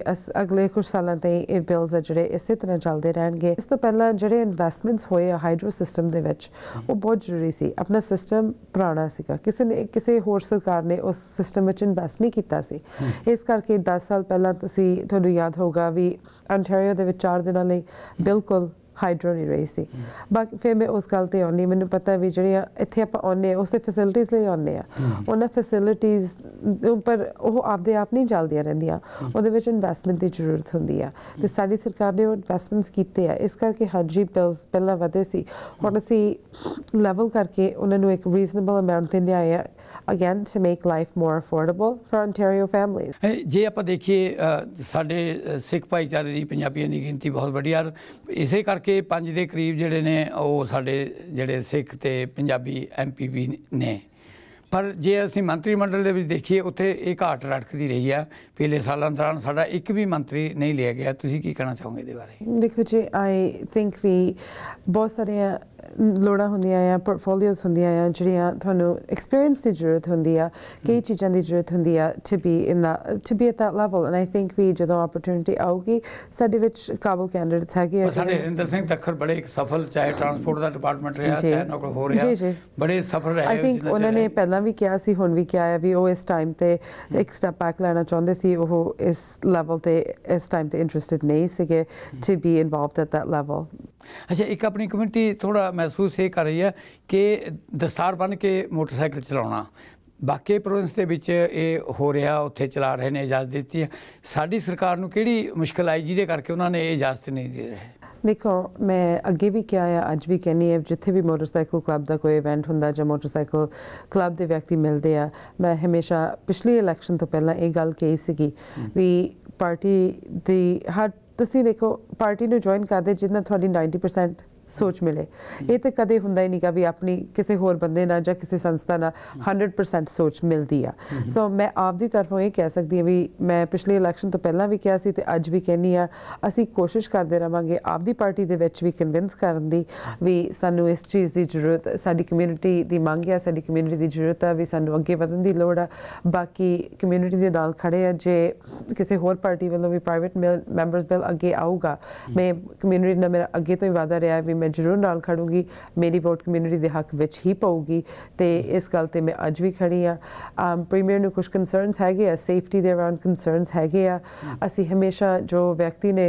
ਅਗਲੇ ਕੁਝ ਸਾਲਾਂ ਤੱਕ ਇਹ ਬਿਲਸ ਜਿਹੜੇ ਇਸੇ ਤਰ੍ਹਾਂ ਚੱਲਦੇ ਰਹਿਣਗੇ ਇਸ ਤੋਂ ਪਹਿਲਾਂ ਜਿਹੜੇ ਇਨਵੈਸਟਮੈਂਟਸ ਹੋਏ ਆ ਹਾਈਡਰੋ ਸਿਸਟਮ ਦੇ ਵਿੱਚ ਉਹ ਬਹੁਤ ਜ਼ਰੂਰੀ ਸੀ ਆਪਣਾ ਸਿਸਟਮ ਪੁਰਾਣਾ ਸੀਗਾ ਕਿਸੇ ਨੇ ਕਿਸੇ ਹੋਰ ਸਰਕਾਰ ਨੇ ਉਸ ਸਿਸਟਮ ਵਿੱਚ ਇਨਵੈਸਟ ਨਹੀਂ ਕੀਤਾ ਸੀ ਇਸ ਕਰਕੇ 10 ਸਾਲ ਪਹਿਲਾਂ ਤੁਸੀਂ ਤੁਹਾਨੂੰ ਯਾਦ ਹੋਗਾ ਵੀ ਅੰਟਾਰੀਓ ਦੇ ਵਿੱਚ 4 ਦਿਨਾਂ ਲਈ ਬਿਲਕੁਲ ਹਾਈਡਰੋ ਨਹੀਂ ਰਹੀ ਸੀ ਬਾਕੀ ਫਿਰ ਮੈਂ ਉਸ ਗੱਲ ਤੇ ਆਉਂਦੀ ਮੈਨੂੰ ਪਤਾ ਵੀ ਜਿਹੜੀਆਂ ਇੱਥੇ ਆਪਾਂ ਆਉਂਦੇ ਆ ਉਸੇ ਫੈਸਿਲਿਟੀਆਂ ਲਈ ਆਉਂਦੇ ਆ ਉਹਨਾਂ ਫੈਸਿਲਿਟੀਆਂ ਉੱਪਰ ਉਹ ਆਪਦੇ ਆਪ ਨਹੀਂ ਚੱਲਦੀਆਂ ਰਹਿੰਦੀਆਂ ਉਹਦੇ ਵਿੱਚ ਇਨਵੈਸਟਮੈਂਟ ਦੀ ਜ਼ਰੂਰਤ ਹੁੰਦੀ ਆ ਤੇ ਸਾਡੀ ਸਰਕਾਰ ਨੇ ਉਹ ਇਨਵੈਸਟਮੈਂਟਸ ਕੀਤੇ ਆ ਇਸ ਕਰਕੇ ਹਾਜੀ ਬਿਲਸ ਪਹਿਲਾਂ ਵਧੇ ਸੀ ਹੁਣ ਅਸੀਂ ਲੈਵਲ ਕਰਕੇ ਉਹਨਾਂ ਨੂੰ ਇੱਕ ਰੀਜ਼ਨੇਬਲ ਅਮਾਉਂਟ ਤੇ ਲਿਆਏ ਆ again to make life more affordable for Ontario families. ਜੇ ਆਪਾਂ ਦੇਖੀਏ ਸਾਡੇ ਸਿੱਖ ਭਾਈਚਾਰੇ ਦੀ ਪੰਜਾਬੀਆਂ ਦੀ ਗਿਣਤੀ ਬਹੁਤ ਵੱਡੀ ਆ ਇਸੇ ਕਰਕੇ ਪੰਜ ਦੇ ਕਰੀਬ ਜਿਹੜੇ ਨੇ ਉਹ ਸਾਡੇ ਜਿਹੜੇ ਸਿੱਖ ਤੇ ਪੰਜਾਬੀ ਐਮਪੀ ਵੀ ਨੇ ਪਰ ਜੇ ਅਸੀਂ ਮੰਤਰੀ ਮੰਡਲ ਦੇ ਵਿੱਚ ਦੇਖੀਏ ਉੱਥੇ ਇਹ ਘਾਟ ਰੜਕਦੀ ਰਹੀ ਆ ਪਿਛਲੇ ਸਾਲਾਂ ਦੌਰਾਨ ਸਾਡਾ ਇੱਕ ਵੀ ਮੰਤਰੀ ਨਹੀਂ ਲਿਆ ਗਿਆ ਤੁਸੀਂ ਕੀ ਕਹਿਣਾ ਚਾਹੋਗੇ ਇਹਦੇ ਬਾਰੇ ਦੇਖੋ ਜੀ ਆਈ ਥਿੰਕ ਵੀ ਬਹੁਤ ਸਾਰੇ ਲੋੜਾਂ ਹੁੰਦੀਆਂ ਆ ਪੋਰਟਫੋਲੀਓਸ ਹੁੰਦੀਆਂ ਆ ਜਿਹੜੀਆਂ ਤੁਹਾਨੂੰ ਐਕਸਪੀਰੀਅੰਸ ਦੀ ਜ਼ਰੂਰਤ ਹੁੰਦੀ ਆ ਕਈ ਚੀਜ਼ਾਂ ਦੀ ਜ਼ਰੂਰਤ ਹੁੰਦੀ ਆ to be in the to be at that level and I think ਵੀ ਜਦੋਂ ਆਪਰਚੂਨਿਟੀ ਆਊਗੀ ਸਾਡੇ ਵਿੱਚ ਕਾਬਲ ਕੈਂਡੀਡੇਟਸ ਹੈਗੇ ਆ ਸਾਡੇ ਰਿੰਦਰ ਸਿੰਘ ਤੱਖਰ ਬੜੇ ਇੱਕ ਸਫਲ ਚਾਹੇ ਟਰਾਂਸਪੋਰਟ ਦਾ ਡਿਪਾਰਟਮੈਂਟ ਰਿਹਾ ਚਾਹੇ ਨੌਕਰ ਹੋ ਰਿਹਾ ਬੜੇ ਸਫਲ ਰਹੇ ਆਈ ਥਿੰਕ ਉਹਨਾਂ ਨੇ ਪਹਿਲਾਂ ਵੀ ਕਿਹਾ ਸੀ ਹੁਣ ਵੀ ਕਿਹਾ ਹੈ ਵੀ ਉਹ ਇਸ ਟਾਈਮ ਤੇ ਇੱਕ ਸਟੈਪ ਬੈਕ ਲੈਣਾ ਚਾਹੁੰਦੇ ਸੀ ਉਹ ਇਸ ਲੈਵਲ ਤੇ ਇਸ ਟਾਈਮ ਤੇ ਇੰਟਰਸਟਿਡ ਨਹੀਂ ਸੀਗੇ to be involved at that level ਅੱਛਾ ਇੱਕ ਆਪਣੀ ਕਮਿਊਨਿਟੀ ਥੋੜਾ ਮਹਿਸੂਸ ਇਹ ਕਰ ਰਹੀ ਹੈ ਕਿ ਦਸਤਾਰ ਬਨ ਕੇ ਮੋਟਰਸਾਈਕਲ ਚਲਾਉਣਾ ਬਾਕੀ ਪ੍ਰੋਵਿੰਸ ਦੇ ਵਿੱਚ ਇਹ ਹੋ ਰਿਹਾ ਉੱਥੇ ਚਲਾ ਰਹੇ ਨੇ ਇਜਾਜ਼ਤ ਦਿੱਤੀ ਹੈ ਸਾਡੀ ਸਰਕਾਰ ਨੂੰ ਕਿਹੜੀ ਮੁਸ਼ਕਲ ਆਈ ਜਿਹਦੇ ਕਰਕੇ ਉਹਨਾਂ ਨੇ ਇਹ ਇਜਾਜ਼ਤ ਨਹੀਂ ਦੇ ਰਹੇ ਦੇਖੋ ਮੈਂ ਅੱਗੇ ਵੀ ਕਿਹਾ ਆ ਅੱਜ ਵੀ ਕਹਿੰਨੀ ਹੈ ਜਿੱਥੇ ਵੀ ਮੋਟਰਸਾਈਕਲ ਕਲੱਬ ਦਾ ਕੋਈ ਇਵੈਂਟ ਹੁੰਦਾ ਜਾਂ ਮੋਟਰਸਾਈਕਲ ਕਲੱਬ ਦੇ ਵਿਅਕਤੀ ਮਿਲਦੇ ਆ ਮੈਂ ਹਮੇਸ਼ਾ ਪਿਛਲੀ ਇਲੈਕਸ਼ਨ ਤੋਂ ਪਹਿਲਾਂ ਇਹ ਗੱਲ ਕਹੀ ਸੀਗੀ ਵੀ ਪਾਰਟੀ ਦੀ ਹਰ ਤੁਸੀਂ ਦੇਖੋ ਪਾਰਟੀ ਨੂੰ ਜੁਆਇਨ ਕਰਦੇ ਜਿੰਨਾ ਤੁਹਾਡੀ 90% ਸੋਚ ਮਿਲੇ ਇਹ ਤੇ ਕਦੇ ਹੁੰਦਾ ਹੀ ਨਹੀਂ ਵੀ ਆਪਣੀ ਕਿਸੇ ਹੋਰ ਬੰਦੇ ਨਾਲ ਜਾਂ ਕਿਸੇ ਸੰਸਥਾ ਨਾਲ 100% ਸੋਚ ਮਿਲਦੀ ਆ ਸੋ ਮੈਂ ਆਪਦੀ ਤਰਫੋਂ ਇਹ ਕਹਿ ਸਕਦੀ ਆ ਵੀ ਮੈਂ ਪਿਛਲੇ ਇਲੈਕਸ਼ਨ ਤੋਂ ਪਹਿਲਾਂ ਵੀ ਕਿਹਾ ਸੀ ਤੇ ਅੱਜ ਵੀ ਕਹਿੰਨੀ ਆ ਅਸੀਂ ਕੋਸ਼ਿਸ਼ ਕਰਦੇ ਰਵਾਂਗੇ ਆਪਦੀ ਪਾਰਟੀ ਦੇ ਵਿੱਚ ਵੀ ਕਨਵਿੰਸ ਕਰਨ ਦੀ ਵੀ ਸਾਨੂੰ ਇਸ ਚੀਜ਼ ਦੀ ਜ਼ਰੂਰਤ ਸਾਡੀ ਕਮਿਊਨਿਟੀ ਦੀ ਮੰਗ ਆ ਸਾਡੀ ਕਮਿਊਨਿਟੀ ਦੀ ਜ਼ਰੂਰਤ ਆ ਵੀ ਸਾਨੂੰ ਅੱਗੇ ਵਧਣ ਦੀ ਲੋੜ ਆ ਬਾਕੀ ਕਮਿਊਨਿਟੀ ਦੇ ਨਾਲ ਖੜੇ ਆ ਜੇ ਕਿਸੇ ਹੋਰ ਪਾਰਟੀ ਵੱਲੋਂ ਵੀ ਪ੍ਰਾਈਵੇਟ ਮੈਂਬਰਸ ਬਿਲ ਅੱਗੇ ਆਊਗਾ ਮੈਂ ਕਮਿਊਨਿਟੀ ਨਾਲ ਮੇਰਾ ਅੱਗੇ ਤੋਂ ਹੀ ਵਾਅਦਾ ਰਿਹਾ ਹੈ ਵੀ ਮੈਂ ਜ਼ਰੂਰ ਨਾਲ ਖੜੂੰਗੀ ਮੇਰੀ ਵੋਟ ਕਮਿਊਨਿਟੀ ਦੇ ਹੱਕ ਵਿੱਚ ਹੀ ਪਾਉਗੀ ਤੇ ਇਸ ਗੱਲ ਤੇ ਮੈਂ ਅੱਜ ਵੀ ਖੜੀ ਆ ਪ੍ਰੀਮੀਅਰ ਨੂੰ ਕੁਝ ਕਨਸਰਨਸ ਹੈਗੇ ਆ ਸੇਫਟੀ ਦੇ ਅਰਾਊਂਡ ਕਨਸਰਨਸ ਹੈਗੇ ਆ ਅਸੀਂ ਹਮੇਸ਼ਾ ਜੋ ਵਿਅਕਤੀ ਨੇ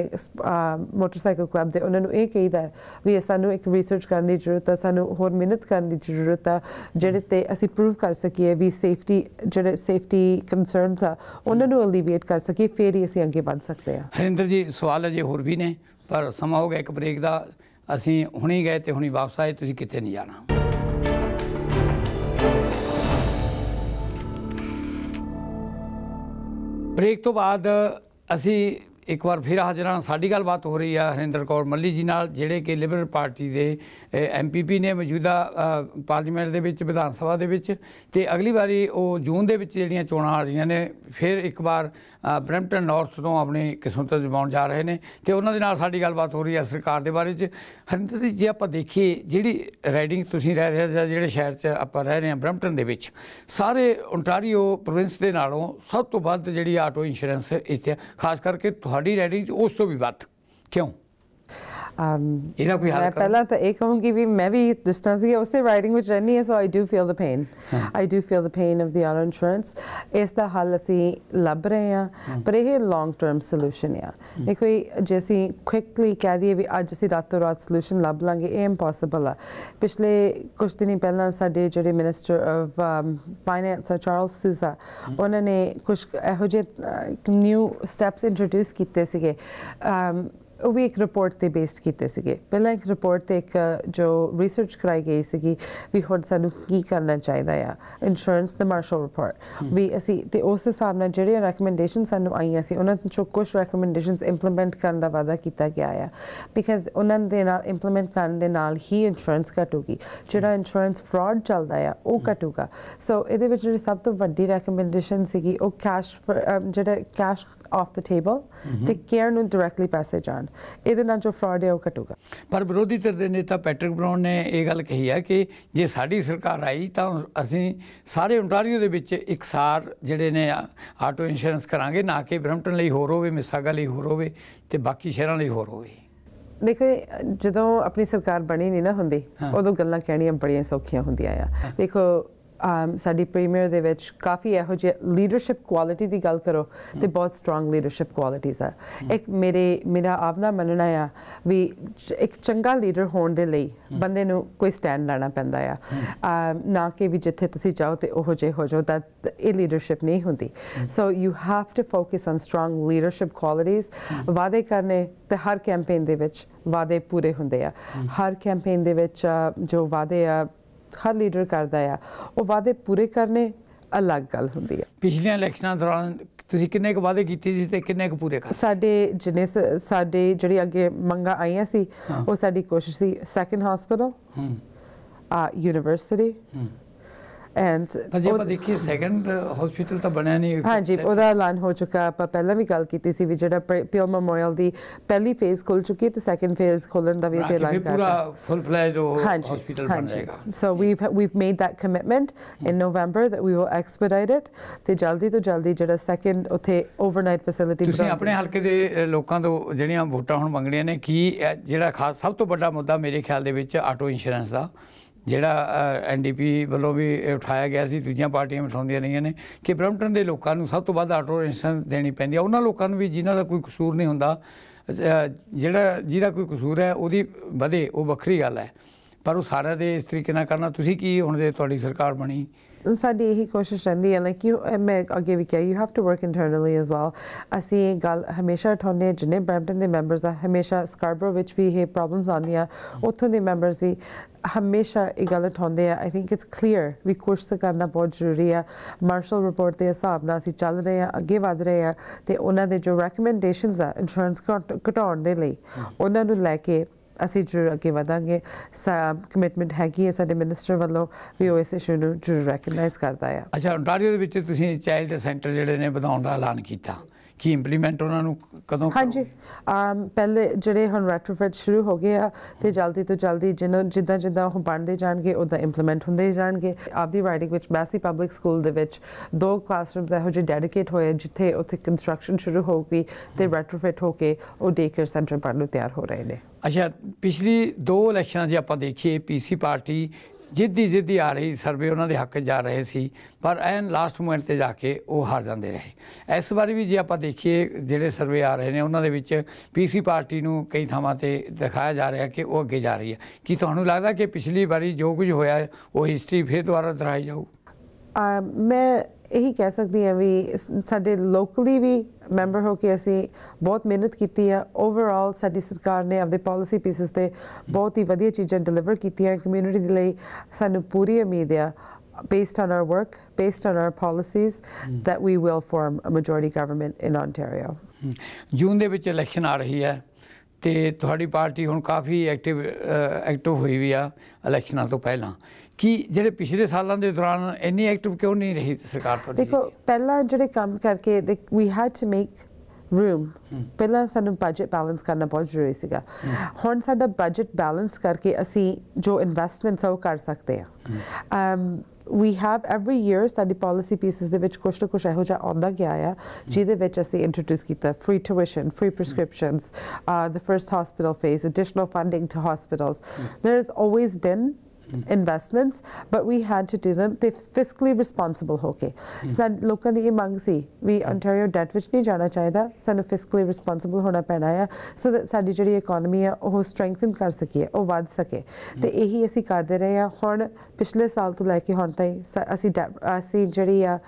ਮੋਟਰਸਾਈਕਲ ਕਲੱਬ ਦੇ ਉਹਨਾਂ ਨੂੰ ਇਹ ਕਹੀਦਾ ਵੀ ਸਾਨੂੰ ਇੱਕ ਰਿਸਰਚ ਕਰਨ ਦੀ ਜ਼ਰੂਰਤ ਆ ਸਾਨੂੰ ਹੋਰ ਮਿਹਨਤ ਕਰਨ ਦੀ ਜ਼ਰੂਰਤ ਆ ਜਿਹੜੇ ਤੇ ਅਸੀਂ ਪ੍ਰੂਵ ਕਰ ਸਕੀਏ ਵੀ ਸੇਫਟੀ ਜਿਹੜੇ ਸੇਫਟੀ ਕਨਸਰਨਸ ਆ ਉਹਨਾਂ ਨੂੰ ਅਲੀਵੀਏਟ ਕਰ ਸਕੀਏ ਫੇਰ ਹੀ ਅਸੀਂ ਅੱਗੇ ਵਧ ਸਕਦੇ ਆ ਹਰਿੰਦਰ ਜੀ ਸਵਾਲ ਅਜੇ ਹੋਰ ਵੀ ਨੇ ਪਰ ਸਮਾਂ ਹੋ ਗਿਆ ਇੱਕ ਬ੍ਰੇਕ ਦਾ ਅਸੀਂ ਹੁਣੀ ਗਏ ਤੇ ਹੁਣੀ ਵਾਪਸ ਆਏ ਤੁਸੀਂ ਕਿਤੇ ਨਹੀਂ ਜਾਣਾ ਬ੍ਰੇਕ ਤੋਂ ਬਾਅਦ ਅਸੀਂ ਇੱਕ ਵਾਰ ਫਿਰ ਹਾਜ਼ਰਾਂ ਸਾਡੀ ਗੱਲਬਾਤ ਹੋ ਰਹੀ ਆ ਹਰਿੰਦਰ ਕੌਰ ਮੱਲੀ ਜੀ ਨਾਲ ਜਿਹੜੇ ਕਿ ਲਿਬਰਲ ਪਾਰਟੀ ਦੇ ਐਮਪੀਪੀ ਨੇ ਮੌਜੂਦਾ ਪਾਰਲੀਮੈਂਟ ਦੇ ਵਿੱਚ ਵਿਧਾਨ ਸਭਾ ਦੇ ਵਿੱਚ ਤੇ ਅਗਲੀ ਵਾਰੀ ਉਹ ਜੂਨ ਦੇ ਵਿੱਚ ਜਿਹੜੀਆਂ ਚੋਣਾਂ ਆ ਰਹੀਆਂ ਨੇ ਫਿਰ ਇੱਕ ਵਾਰ ਬ੍ਰੈਂਪਟਨ ਨਾਰਥ ਤੋਂ ਆਪਣੀ ਕਿਸਮਤ ਜਮਾਉਣ ਜਾ ਰਹੇ ਨੇ ਤੇ ਉਹਨਾਂ ਦੇ ਨਾਲ ਸਾਡੀ ਗੱਲਬਾਤ ਹੋ ਰਹੀ ਹੈ ਸਰਕਾਰ ਦੇ ਬਾਰੇ 'ਚ ਹਰਿੰਦਰ ਜੀ ਆਪਾਂ ਦੇਖੀਏ ਜਿਹੜੀ ਰਾਈਡਿੰਗ ਤੁਸੀਂ ਰਹਿ ਰਹੇ ਜਾਂ ਜਿਹੜੇ ਸ਼ਹਿਰ 'ਚ ਆਪਾਂ ਰਹਿ ਰਹੇ ਹਾਂ ਬ੍ਰੈਂਪਟਨ ਦੇ ਵਿੱਚ ਸਾਰੇ ਓਨਟਾਰੀਓ ਪ੍ਰੋਵਿੰਸ ਦੇ ਨਾਲੋਂ ਸਭ ਤੋਂ ਵੱਧ ਜਿਹੜੀ ਆਟੋ ਇੰਸ਼ੋਰੈਂਸ ਇੱਥੇ ਖਾਸ ਕਰਕੇ ਤੁਹਾਡੀ ਰਾਈਡਿੰਗ 'ਚ ਉਸ ਤੋਂ ਵੀ ਵੱਧ ਕਿਉਂ Um, ਇਹਦਾ ਕੋਈ ਹੱਲ ਨਹੀਂ ਪਹਿਲਾਂ ਤਾਂ ਇਹ ਕਹੂੰਗੀ ਵੀ ਮੈਂ ਵੀ ਜਿਸ ਤਰ੍ਹਾਂ ਸੀ ਉਸੇ ਰਾਈਡਿੰਗ ਵਿੱਚ ਰਹਿਣੀ ਹੈ so I do feel the pain I do feel the pain of the all insurance ਇਸ ਦਾ ਹੱਲ ਅਸੀਂ ਲੱਭ ਰਹੇ ਹਾਂ ਪਰ ਇਹ ਲੌਂਗ ਟਰਮ ਸੋਲੂਸ਼ਨ ਹੈ ਦੇਖੋ ਜੇ ਜੈਸੀ ਕੁਇਕਲੀ ਕਹਿ ਦਈਏ ਵੀ ਅੱਜ ਅਸੀਂ ਰਾਤੋਂ ਰਾਤ ਸੋਲੂਸ਼ਨ ਲੱਭ ਲਾਂਗੇ ਇਹ ਇੰਪੋਸੀਬਲ ਆ ਪਿਛਲੇ ਕੁਝ ਦਿਨ ਪਹਿਲਾਂ ਸਾਡੇ ਜਿਹੜੇ ਮਿਨਿਸਟਰ ਆਫ ਫਾਈਨੈਂਸ ਆ ਚਾਰਲਸ ਸੂਜ਼ਾ ਉਹਨਾਂ ਨੇ ਕੁਝ ਇਹੋ ਜਿਹੇ ਨਿਊ ਸਟੈਪਸ ਇੰਟਰੋਡਿਊਸ ਕੀਤੇ ਸੀਗੇ um, ਉਹ ਵੀ ਇੱਕ ਰਿਪੋਰਟ ਤੇ ਬੇਸਡ ਕੀਤੇ ਸੀਗੇ ਪਹਿਲਾਂ ਇੱਕ ਰਿਪੋਰਟ ਤੇ ਇੱਕ ਜੋ ਰਿਸਰਚ ਕਰਾਈ ਗਈ ਸੀਗੀ ਵੀ ਹੁਣ ਸਾਨੂੰ ਕੀ ਕਰਨਾ ਚਾਹੀਦਾ ਆ ਇੰਸ਼ੋਰੈਂਸ ਦਾ ਮਾਰਸ਼ਲ ਰਿਪੋਰਟ ਵੀ ਅਸੀਂ ਤੇ ਉਸ ਹਿਸਾਬ ਨਾਲ ਜਿਹੜੇ ਰეკਮੈਂਡੇਸ਼ਨ ਸਾਨੂੰ ਆਈਆਂ ਸੀ ਉਹਨਾਂ ਚੋਂ ਕੁਝ ਰეკਮੈਂਡੇਸ਼ਨਸ ਇੰਪਲੀਮੈਂਟ ਕਰਨ ਦਾ ਵਾਅਦਾ ਕੀਤਾ ਗਿਆ ਆ ਬਿਕਾਜ਼ ਉਹਨਾਂ ਦੇ ਨਾਲ ਇੰਪਲੀਮੈਂਟ ਕਰਨ ਦੇ ਨਾਲ ਹੀ ਇੰਸ਼ੋਰੈਂਸ ਘਟੂਗੀ ਜਿਹੜਾ ਇੰਸ਼ੋਰੈਂਸ ਫਰਾਡ ਚੱਲਦਾ ਆ ਉਹ ਘਟੂਗਾ ਸੋ ਇਹਦੇ ਵਿੱਚ ਜਿਹੜੀ ਸਭ ਤੋਂ ਵੱਡੀ ਰეკਮੈਂਡੇਸ਼ਨ ਸੀਗੀ ਉਹ ਕੈਸ਼ ਜਿਹੜਾ ਕੈਸ਼ ਆਫ ਦ ਟੇਬਲ ਤੇ ਕੇਅਰ mm-hmm. ਨੂੰ ਡਾਇਰੈਕਟਲੀ ਪੈਸੇ ਜਾਣ ਇਹਦੇ ਨਾਲ ਜੋ ਫਰਾਡ ਹੈ ਉਹ ਘਟੂਗਾ ਪਰ ਵਿਰੋਧੀ ਧਿਰ ਦੇ ਨੇਤਾ ਪੈਟਰਿਕ ਬਰਾਊਨ ਨੇ ਇਹ ਗੱਲ ਕਹੀ ਹੈ ਕਿ ਜੇ ਸਾਡੀ ਸਰਕਾਰ ਆਈ ਤਾਂ ਅਸੀਂ ਸਾਰੇ ਓਨਟਾਰੀਓ ਦੇ ਵਿੱਚ ਇਕਸਾਰ ਜਿਹੜੇ ਨੇ ਆਟੋ ਇੰਸ਼ੋਰੈਂਸ ਕਰਾਂਗੇ ਨਾ ਕਿ ਬ੍ਰੈਂਪਟਨ ਲਈ ਹੋਰ ਹੋਵੇ ਮਿਸਾਗਾ ਲਈ ਹੋਰ ਹੋਵੇ ਤੇ ਬਾਕੀ ਸ਼ਹਿਰਾਂ ਲਈ ਹੋਰ ਹੋਵੇ ਦੇਖੋ ਜਦੋਂ ਆਪਣੀ ਸਰਕਾਰ ਬਣੀ ਨਹੀਂ ਨਾ ਹੁੰਦੀ ਉਦੋਂ ਗੱਲਾਂ ਕਹਿਣੀਆਂ ਬੜੀਆਂ ਸੌਖੀਆਂ ਹੁੰਦੀਆਂ ਆ ਦੇਖੋ ਸਾਡੀ ਪ੍ਰੀਮੀਅਰ ਦੇ ਵਿੱਚ ਕਾਫੀ ਇਹੋ ਜਿਹੇ ਲੀਡਰਸ਼ਿਪ ਕੁਆਲਿਟੀ ਦੀ ਗੱਲ ਕਰੋ ਤੇ ਬਹੁਤ ਸਟਰੋਂਗ ਲੀਡਰਸ਼ਿਪ ਕੁਆਲਿਟੀਆਂ ਆ ਇੱਕ ਮੇਰੇ ਮੇਰਾ ਆਪਦਾ ਮੰਨਣਾ ਆ ਵੀ ਇੱਕ ਚੰਗਾ ਲੀਡਰ ਹੋਣ ਦੇ ਲਈ ਬੰਦੇ ਨੂੰ ਕੋਈ ਸਟੈਂਡ ਲੈਣਾ ਪੈਂਦਾ ਆ ਨਾ ਕਿ ਵੀ ਜਿੱਥੇ ਤੁਸੀਂ ਜਾਓ ਤੇ ਉਹੋ ਜੇ ਹੋ ਜਾਓ ਤਾਂ ਇਹ ਲੀਡਰਸ਼ਿਪ ਨਹੀਂ ਹੁੰਦੀ so you have to focus on strong leadership ਕੁਆਲਿਟੀਆਂ ਵਾਅਦੇ ਕਰਨੇ ਤੇ ਹਰ ਕੈਂਪੇਨ ਦੇ ਵਿੱਚ ਵਾਅਦੇ ਪੂਰੇ ਹੁੰਦੇ ਆ ਹਰ ਕੈਂਪੇਨ ਦੇ ਵਿੱਚ ਜੋ ਵਾਅਦੇ ਆ ਹਰ ਲੀਡਰ ਕਰਦਾ ਆ ਉਹ ਵਾਅਦੇ ਪੂਰੇ ਕਰਨੇ ਅਲੱਗ ਗੱਲ ਹੁੰਦੀ ਆ ਪਿਛਲੀਆਂ ਇਲੈਕਸ਼ਨਾਂ ਦੌਰਾਨ ਤੁਸੀਂ ਕਿੰਨੇ ਕੁ ਵਾਅਦੇ ਕੀਤੇ ਸੀ ਤੇ ਕਿੰਨੇ ਕੁ ਪੂਰੇ ਕਰ ਸਾਡੇ ਜਿਹਨੇ ਸਾਡੇ ਜਿਹੜੀ ਅੱਗੇ ਮੰਗਾ ਆਈਆਂ ਸੀ ਉਹ ਸਾਡੀ ਕੋਸ਼ਿਸ਼ ਸੀ ਸੈਕੰਡ ਹਸਪੀਟਲ ਹਮ ਆ ਯੂਨੀਵਰਸਿਟੀ ਹਮ ਐਂਡ ਤਾਂ ਜੇ ਆਪਾਂ ਦੇਖੀਏ ਸੈਕੰਡ ਹਸਪੀਟਲ ਤਾਂ ਬਣਿਆ ਨਹੀਂ ਹਾਂਜੀ ਉਹਦਾ ਐਲਾਨ ਹੋ ਚੁੱਕਾ ਆਪਾਂ ਪਹਿਲਾਂ ਵੀ ਗੱਲ ਕੀਤੀ ਸੀ ਵੀ ਜਿਹੜਾ ਪਿਓ ਮੈਮੋਰੀਅਲ ਦੀ ਪਹਿਲੀ ਫੇਜ਼ ਖੁੱਲ ਚੁੱਕੀ ਤੇ ਸੈਕੰਡ ਫੇਜ਼ ਖੋਲਣ ਦਾ ਵੀ ਅਸੀਂ ਐਲਾਨ ਕਰਤਾ ਪੂਰਾ ਫੁੱਲ ਫਲੈਜ ਹਸਪੀਟਲ ਬਣ ਜਾਏਗਾ so we we've made that commitment in November that we will expedite it ਤੇ ਜਲਦੀ ਤੋਂ ਜਲਦੀ ਜਿਹੜਾ ਸੈਕੰਡ ਉਥੇ ਓਵਰਨਾਈਟ ਫੈਸਿਲਿਟੀ ਤੁਸੀਂ ਆਪਣੇ ਹਲਕੇ ਦੇ ਲੋਕਾਂ ਤੋਂ ਜਿਹੜੀਆਂ ਵੋਟਾਂ ਹੁਣ ਮੰਗਣੀਆਂ ਨੇ ਕੀ ਜਿਹੜਾ ਖਾਸ ਸਭ ਤੋਂ ਵੱਡਾ ਮੁੱਦਾ ਮੇਰੇ ਖਿਆਲ ਦੇ ਵਿੱਚ ਆਟੋ ਇੰਸ਼ੋਰੈਂਸ ਦਾ ਜਿਹੜਾ ਐਨਡੀਪੀ ਵੱਲੋਂ ਵੀ ਉਠਾਇਆ ਗਿਆ ਸੀ ਦੂਜੀਆਂ ਪਾਰਟੀਆਂ ਉਠਾਉਂਦੀਆਂ ਰਹੀਆਂ ਨੇ ਕਿ ਬ੍ਰਮਟਨ ਦੇ ਲੋਕਾਂ ਨੂੰ ਸਭ ਤੋਂ ਵੱਧ ਆਟੋ ਰੈਂਸ਼ਨ ਦੇਣੀ ਪੈਂਦੀ ਆ ਉਹਨਾਂ ਲੋਕਾਂ ਨੂੰ ਵੀ ਜਿਨ੍ਹਾਂ ਦਾ ਕੋਈ ਕਸੂਰ ਨਹੀਂ ਹੁੰਦਾ ਜਿਹੜਾ ਜਿਹਦਾ ਕੋਈ ਕਸੂਰ ਹੈ ਉਹਦੀ ਵਧੇ ਉਹ ਵੱਖਰੀ ਗੱਲ ਹੈ ਪਰ ਉਹ ਸਾਰਿਆਂ ਦੇ ਇਸ ਤਰੀਕੇ ਨਾਲ ਕਰਨਾ ਤੁਸੀਂ ਕੀ ਹੁਣ ਜੇ ਤੁਹਾਡੀ ਸਰਕਾਰ ਬਣੀ ਸਾਡੀ ਇਹੀ ਕੋਸ਼ਿਸ਼ ਰਹਿੰਦੀ ਹੈ ਲਾਈਕ ਯੂ ਮੈਂ ਅੱਗੇ ਵੀ ਕਿਹਾ you have to work internally as well ਅਸੀਂ ਗੱਲ ਹਮੇਸ਼ਾ ਠੋਨੇ ਜਿੰਨੇ ਬ੍ਰੈਂਪਟਨ ਦੇ ਮੈਂਬਰਸ ਆ ਹਮੇਸ਼ਾ ਸਕਾਰਬਰੋ ਵਿੱਚ ਵੀ ਇਹ ਪ੍ਰੋਬਲਮਸ ਆਉਂਦੀਆਂ ਉੱਥੋਂ ਦੇ ਮੈਂਬਰਸ ਵੀ ਹਮੇਸ਼ਾ ਇਹ ਗੱਲ ਉਠਾਉਂਦੇ ਆ ਆਈ ਥਿੰਕ ਇਟਸ ਕਲੀਅਰ ਵੀ ਕੋਸ਼ਿਸ਼ ਕਰਨਾ ਬਹੁਤ ਜ਼ਰੂਰੀ ਆ ਮਾਰਸ਼ਲ ਰਿਪੋਰਟ ਦੇ ਹਿਸਾਬ ਨਾਲ ਅਸੀਂ ਚੱਲ ਰਹੇ ਆ ਅੱਗੇ ਵਧ ਰਹੇ ਆ ਤੇ ਉਹਨਾਂ ਦੇ ਜੋ ਰეკਮੈਂਡੇਸ਼ਨਸ ਆ ਇੰਸ਼ੋਰੈਂਸ ਘਟਾਉਣ ਦੇ ਲਈ ਉਹਨਾਂ ਨੂੰ ਲੈ ਕੇ ਅਸੀਂ ਜੁਰ ਅੱਗੇ ਵਧਾਂਗੇ ਕਮਿਟਮੈਂਟ ਹੈ ਕਿ ਸਾਡੇ ਮਿਨਿਸਟਰ ਵੱਲੋਂ ਵੀ ਉਹ ਇਸ ਇਸ਼ੂ ਨੂੰ ਜੁਰ ਰੈਕਗਨਾਈਜ਼ ਕਰਦਾ ਆ ਅੱਛਾ ਓਨਟਾਰੀਓ ਦੇ ਵਿੱਚ ਤੁਸੀਂ ਚਾਈਲਡ ਸੈਂਟਰ ਜਿਹੜੇ ਨੇ ਵਧਾਉਣ ਦਾ ਐਲਾਨ ਕੀਤਾ ਕੀ ਇੰਪਲੀਮੈਂਟ ਉਹਨਾਂ ਨੂੰ ਕਦੋਂ ਹਾਂਜੀ ਪਹਿਲੇ ਜਿਹੜੇ ਹੁਣ ਰੈਟਰੋਫਿਟ ਸ਼ੁਰੂ ਹੋ ਗਏ ਆ ਤੇ ਜਲਦੀ ਤੋਂ ਜਲਦੀ ਜਿੰਨਾ ਜਿੱਦਾਂ ਜਿੱਦਾਂ ਉਹ ਬਣਦੇ ਜਾਣਗੇ ਉਹਦਾ ਇੰਪਲੀਮੈਂਟ ਹੁੰਦੇ ਜਾਣਗੇ ਆਪਦੀ ਰਾਈਡਿੰਗ ਵਿੱਚ ਮੈਸੀ ਪਬਲਿਕ ਸਕੂਲ ਦੇ ਵਿੱਚ ਦੋ ਕਲਾਸਰੂਮਸ ਇਹੋ ਜਿਹੇ ਡੈਡੀਕੇਟ ਹੋਏ ਜਿੱਥੇ ਉੱਥੇ ਕੰਸਟਰਕਸ਼ਨ ਸ਼ੁਰੂ ਹੋ ਗਈ ਤੇ ਰੈਟਰੋਫਿਟ ਹੋ ਕੇ ਉਹ ਡੇਕਰ ਸੈਂਟਰ ਪਰ ਨੂੰ ਤਿਆਰ ਹੋ ਰਹੇ ਨੇ ਅੱਛਾ ਪਿਛਲੀ ਦੋ ਇਲੈਕਸ਼ਨਾਂ ਜੇ ਆਪਾਂ ਦੇਖੀਏ ਪੀਸੀ ਪਾਰਟੀ ਜਿੱਦੀ ਜਿੱਦੀ ਆ ਰਹੀ ਸਰਵੇ ਉਹਨਾਂ ਦੇ ਹੱਕ ਜਾ ਰਹੇ ਸੀ ਪਰ ਐਨ ਲਾਸਟ ਮੂਮੈਂਟ ਤੇ ਜਾ ਕੇ ਉਹ ਹਾਰ ਜਾਂਦੇ ਰਹੇ ਇਸ ਵਾਰੀ ਵੀ ਜੇ ਆਪਾਂ ਦੇਖੀਏ ਜਿਹੜੇ ਸਰਵੇ ਆ ਰਹੇ ਨੇ ਉਹਨਾਂ ਦੇ ਵਿੱਚ ਪੀਸੀ ਪਾਰਟੀ ਨੂੰ ਕਈ ਥਾਵਾਂ ਤੇ ਦਿਖਾਇਆ ਜਾ ਰਿਹਾ ਕਿ ਉਹ ਅੱਗੇ ਜਾ ਰਹੀ ਹੈ ਕੀ ਤੁਹਾਨੂੰ ਲੱਗਦਾ ਕਿ ਪਿਛਲੀ ਵਾਰੀ ਜੋ ਕੁਝ ਹੋਇਆ ਉਹ ਹਿਸਟਰੀ ਫੇਰ ਦੁਬਾਰਾ ਦੁਹਰਾਈ ਜਾਊ ਮੈਂ ਇਹੀ ਕਹਿ ਸਕਦੀ ਹਾਂ ਵੀ ਸਾਡੇ ਲੋਕਲੀ ਵੀ ਮੈਂਬਰ ਹੋ ਕੇ ਅਸੀਂ ਬਹੁਤ ਮਿਹਨਤ ਕੀਤੀ ਹੈ ਓਵਰਆਲ ਸਾਡੀ ਸਰਕਾਰ ਨੇ ਆਪਦੇ ਪਾਲਿਸੀ ਪੀਸਸ ਤੇ ਬਹੁਤ ਹੀ ਵਧੀਆ ਚੀਜ਼ਾਂ ਡਿਲੀਵਰ ਕੀਤੀਆਂ ਕਮਿਊਨਿਟੀ ਦੇ ਲਈ ਸਾਨੂੰ ਪੂਰੀ ਉਮੀਦ ਹੈ based on our work, based on our policies, mm. that we will form a majority government in Ontario. ਜੂਨ ਦੇ ਵਿੱਚ ਇਲੈਕਸ਼ਨ ਆ ਰਹੀ ਹੈ ਤੇ ਤੁਹਾਡੀ ਪਾਰਟੀ ਹੁਣ ਕਾਫੀ ਐਕਟਿਵ ਐਕਟਿਵ ਹੋਈ ਵੀ ਆ ਇਲੈਕਸ਼ਨਾਂ ਤੋਂ ਪਹਿਲਾਂ ਕਿ ਜਿਹੜੇ ਪਿਛਲੇ ਸਾਲਾਂ ਦੇ ਦੌਰਾਨ ਇੰਨੀ ਐਕਟਿਵ ਕਿਉਂ ਨਹੀਂ ਰਹੀ ਸਰਕਾਰ ਤੁਹਾਡੀ ਦੇਖੋ ਪਹਿਲਾਂ ਜਿਹੜੇ ਕੰਮ ਕਰਕੇ we had to make room ਪਹਿਲਾਂ ਸਾਨੂੰ ਬਜਟ ਬੈਲੈਂਸ ਕਰਨਾ ਬਹੁਤ ਜ਼ਰੂਰੀ ਸੀਗਾ ਹੁਣ ਸਾਡਾ ਬਜਟ ਬੈਲੈਂਸ ਕਰਕੇ ਅਸੀਂ ਜੋ ਇਨਵੈਸਟਮੈਂਟਸ ਉਹ ਕਰ ਸਕਦੇ ਆ ਅਮ we have every year ਸਾਡੀ policy pieces ਦੇ ਵਿੱਚ ਕੁਝ ਨਾ ਕੁਝ ਇਹੋ ਜਿਹਾ ਆਉਂਦਾ ਗਿਆ ਆ ਜਿਹਦੇ ਵਿੱਚ ਅਸੀਂ ਇੰਟਰੋਡਿਊਸ ਕੀਤਾ free tuition free prescriptions the first hospital phase additional funding to hospitals there has always been investments, but we had to do them. They fiscally responsible hoke. Mm. Lokan mang We Ontario debt which ni jana chaida, sana fiscally responsible hona penaya, so that sadi jari economy hai, oh strengthen kar sake, oh vad sake. The mm. ehi asi kaade rahe hai, horn pichle saal to laike horn tai, asi, asi uh,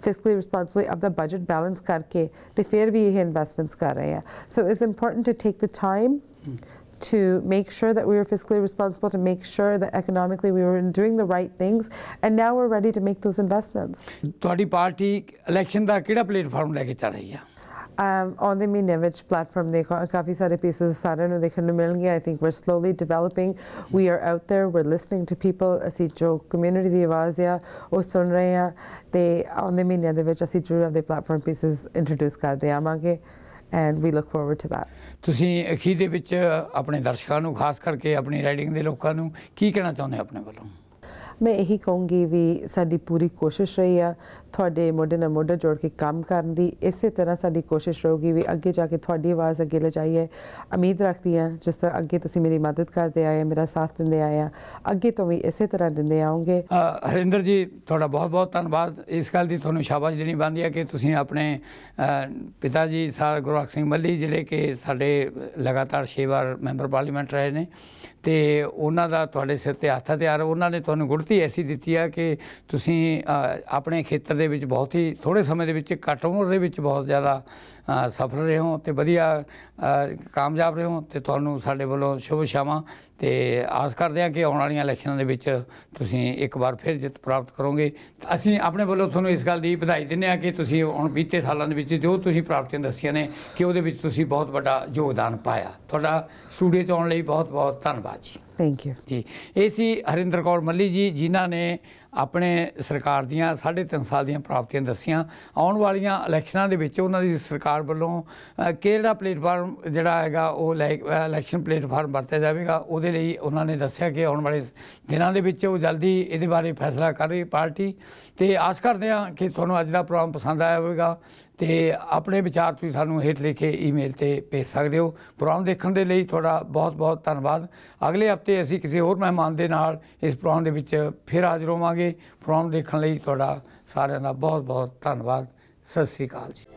fiscally responsible of the budget balance karke, the fair vi ehi investments kar rahe hai. So it's important to take the time hmm to make sure that we were fiscally responsible, to make sure that economically we were doing the right things, and now we're ready to make those investments. party election platform um, on the Minevich platform, they coffee side pieces of or they couldn't I think we're slowly developing. We are out there, we're listening to people, as joke community the Avasia, Osonrea, they on the Minevich, as he drew of the platform pieces introduced Kardiamage. And we look forward to that ਤੁਸੀਂ ਅਖੀਰ ਦੇ ਵਿੱਚ ਆਪਣੇ ਦਰਸ਼ਕਾਂ ਨੂੰ ਖਾਸ ਕਰਕੇ ਆਪਣੀ ਰਾਈਡਿੰਗ ਦੇ ਲੋਕਾਂ ਨੂੰ ਕੀ ਕਹਿਣਾ ਚਾਹੁੰਦੇ ਆਪਣੇ ਵੱਲੋਂ ਮੈਂ ਇਹੀ ਕਹੂੰਗੀ ਵੀ ਸਾਡੀ ਪੂਰੀ ਕੋਸ਼ਿਸ਼ ਰਹੀ ਆ ਤੁਹਾਡੇ ਮੋਢੇ ਨਾਲ ਮੋਢਾ ਜੋੜ ਕੇ ਕੰਮ ਕਰਨ ਦੀ ਇਸੇ ਤਰ੍ਹਾਂ ਸਾਡੀ ਕੋਸ਼ਿਸ਼ ਰਹੂਗੀ ਵੀ ਅੱਗੇ ਜਾ ਕੇ ਤੁਹਾਡੀ ਆਵਾਜ਼ ਅੱਗੇ ਲਿਜਾਈਏ ਉਮੀਦ ਰੱਖਦੀ ਆ ਜਿਸ ਤਰ੍ਹਾਂ ਅੱਗੇ ਤੁਸੀਂ ਮੇਰੀ ਮਦਦ ਕਰਦੇ ਆਏ ਮੇਰਾ ਸਾਥ ਦਿੰਦੇ ਆਏ ਆ ਅੱਗੇ ਤੋਂ ਵੀ ਇਸੇ ਤਰ੍ਹਾਂ ਦਿੰਦੇ ਆਉਂਗੇ ਹਰਿੰਦਰ ਜੀ ਤੁਹਾਡਾ ਬਹੁਤ ਬਹੁਤ ਧੰਨਵਾਦ ਇਸ ਗੱਲ ਦੀ ਤੁਹਾਨੂੰ ਸ਼ਾਬਾਸ਼ ਦੇਣੀ ਬੰਦੀ ਹੈ ਕਿ ਤੁਸੀਂ ਆਪਣੇ ਪਿਤਾ ਜੀ ਸਾਹਿਬ ਗੁਰੂ ਸਿੰਘ ਮੱਲੀ ਜਿਲੇ ਕੇ ਸਾਡੇ ਲਗਾਤਾਰ 6 ਵਾਰ ਮੈਂਬਰ ਪਾਰਲੀਮੈਂਟ ਰਹੇ ਨੇ ਤੇ ਉਹਨਾਂ ਦਾ ਤੁਹਾਡੇ ਸਿਰ ਤੇ ਹੱਥ ਹਥਿਆਰ ਉਹਨਾਂ ਨੇ ਤੁਹਾਨੂੰ ਗੁੜਤੀ ਐਸੀ ਦਿੱਤੀ ਆ ਕਿ ਤੁਸੀਂ ਆਪਣੇ ਖੇਤਰ ਦੇ ਵਿੱਚ ਬਹੁਤ ਹੀ ਥੋੜੇ ਸਮੇਂ ਦੇ ਵਿੱਚ ਘੱਟ ਉਮਰ ਦੇ ਵਿੱਚ ਬਹੁਤ ਜ਼ਿਆਦਾ ਸਫਲ ਰਹੇ ਹੋ ਤੇ ਵਧੀਆ ਕਾਮਯਾਬ ਰਹੇ ਹੋ ਤੇ ਤੁਹਾਨੂੰ ਸਾਡੇ ਵੱਲੋਂ ਸ਼ੁਭ ਸ਼ਾਮਾਂ ਤੇ ਆਸ ਕਰਦੇ ਹਾਂ ਕਿ ਆਉਣ ਵਾਲੀਆਂ ਇਲੈਕਸ਼ਨਾਂ ਦੇ ਵਿੱਚ ਤੁਸੀਂ ਇੱਕ ਵਾਰ ਫਿਰ ਜਿੱਤ ਪ੍ਰਾਪਤ ਕਰੋਗੇ ਅਸੀਂ ਆਪਣੇ ਵੱਲੋਂ ਤੁਹਾਨੂੰ ਇਸ ਗੱਲ ਦੀ ਵਧਾਈ ਦਿੰਦੇ ਹਾਂ ਕਿ ਤੁਸੀਂ ਹੁਣ ਬੀਤੇ ਸਾਲਾਂ ਦੇ ਵਿੱਚ ਜੋ ਤੁਸੀਂ ਪ੍ਰਾਪਤੀਆਂ ਦੱਸੀਆਂ ਨੇ ਕਿ ਉਹਦੇ ਵਿੱਚ ਤੁਸੀਂ ਬਹੁਤ ਵੱਡਾ ਯੋਗਦਾਨ ਪਾਇਆ ਤੁਹਾਡਾ ਸਟੂਡੀਓ 'ਚ ਆਉਣ ਲਈ ਬਹੁਤ ਬਹੁਤ ਧੰਨਵਾਦ ਜੀ ਥੈਂਕ ਯੂ ਜੀ ਇਹ ਸੀ ਹਰਿੰਦਰ ਕੌਰ ਮੱਲੀ ਜੀ ਜਿਨ੍ਹਾਂ ਨੇ ਆਪਣੇ ਸਰਕਾਰ ਦੀਆਂ 3.5 ਸਾਲ ਦੀਆਂ ਪ੍ਰਾਪਤੀਆਂ ਦੱਸੀਆਂ ਆਉਣ ਵਾਲੀਆਂ ਇਲੈਕਸ਼ਨਾਂ ਦੇ ਵਿੱਚ ਉਹਨਾਂ ਦੀ ਸਰਕਾਰ ਵੱਲੋਂ ਕਿਹੜਾ ਪਲੇਟਫਾਰਮ ਜਿਹੜਾ ਹੈਗਾ ਉਹ ਇਲੈਕਸ਼ਨ ਪਲੇਟਫਾਰਮ ਵਰਤਿਆ ਜਾਵੇਗਾ ਉਹਦੇ ਲਈ ਉਹਨਾਂ ਨੇ ਦੱਸਿਆ ਕਿ ਆਉਣ ਵਾਲੇ ਦਿਨਾਂ ਦੇ ਵਿੱਚ ਉਹ ਜਲਦੀ ਇਹਦੇ ਬਾਰੇ ਫੈਸਲਾ ਕਰ ਰਹੀ ਪਾਰਟੀ ਤੇ ਆਸ ਕਰਦੇ ਹਾਂ ਕਿ ਤੁਹਾਨੂੰ ਅੱਜ ਦਾ ਪ੍ਰੋਗਰਾਮ ਪਸੰਦ ਆਇਆ ਹੋਵੇਗਾ ਤੇ ਆਪਣੇ ਵਿਚਾਰ ਤੁਸੀਂ ਸਾਨੂੰ ਹੇਠ ਲਿਖੇ ਈਮੇਲ ਤੇ ਭੇਜ ਸਕਦੇ ਹੋ ਪ੍ਰੋਗਰਾਮ ਦੇਖਣ ਦੇ ਲਈ ਤੁਹਾਡਾ ਬਹੁਤ-ਬਹੁਤ ਧੰਨਵਾਦ ਅਗਲੇ ਹਫਤੇ ਅਸੀਂ ਕਿਸੇ ਹੋਰ ਮਹਿਮਾਨ ਦੇ ਨਾਲ ਇਸ ਪ੍ਰੋਗਰਾਮ ਦੇ ਵਿੱਚ ਫਿਰ ਹਾਜ਼ਰ ਹੋਵਾਂਗੇ ਪ੍ਰੋਗਰਾਮ ਦੇਖਣ ਲਈ ਤੁਹਾਡਾ ਸਾਰਿਆਂ ਦਾ ਬਹੁਤ-ਬਹੁਤ ਧੰਨਵਾਦ ਸਤਿ ਸ੍ਰੀ ਅਕਾਲ ਜੀ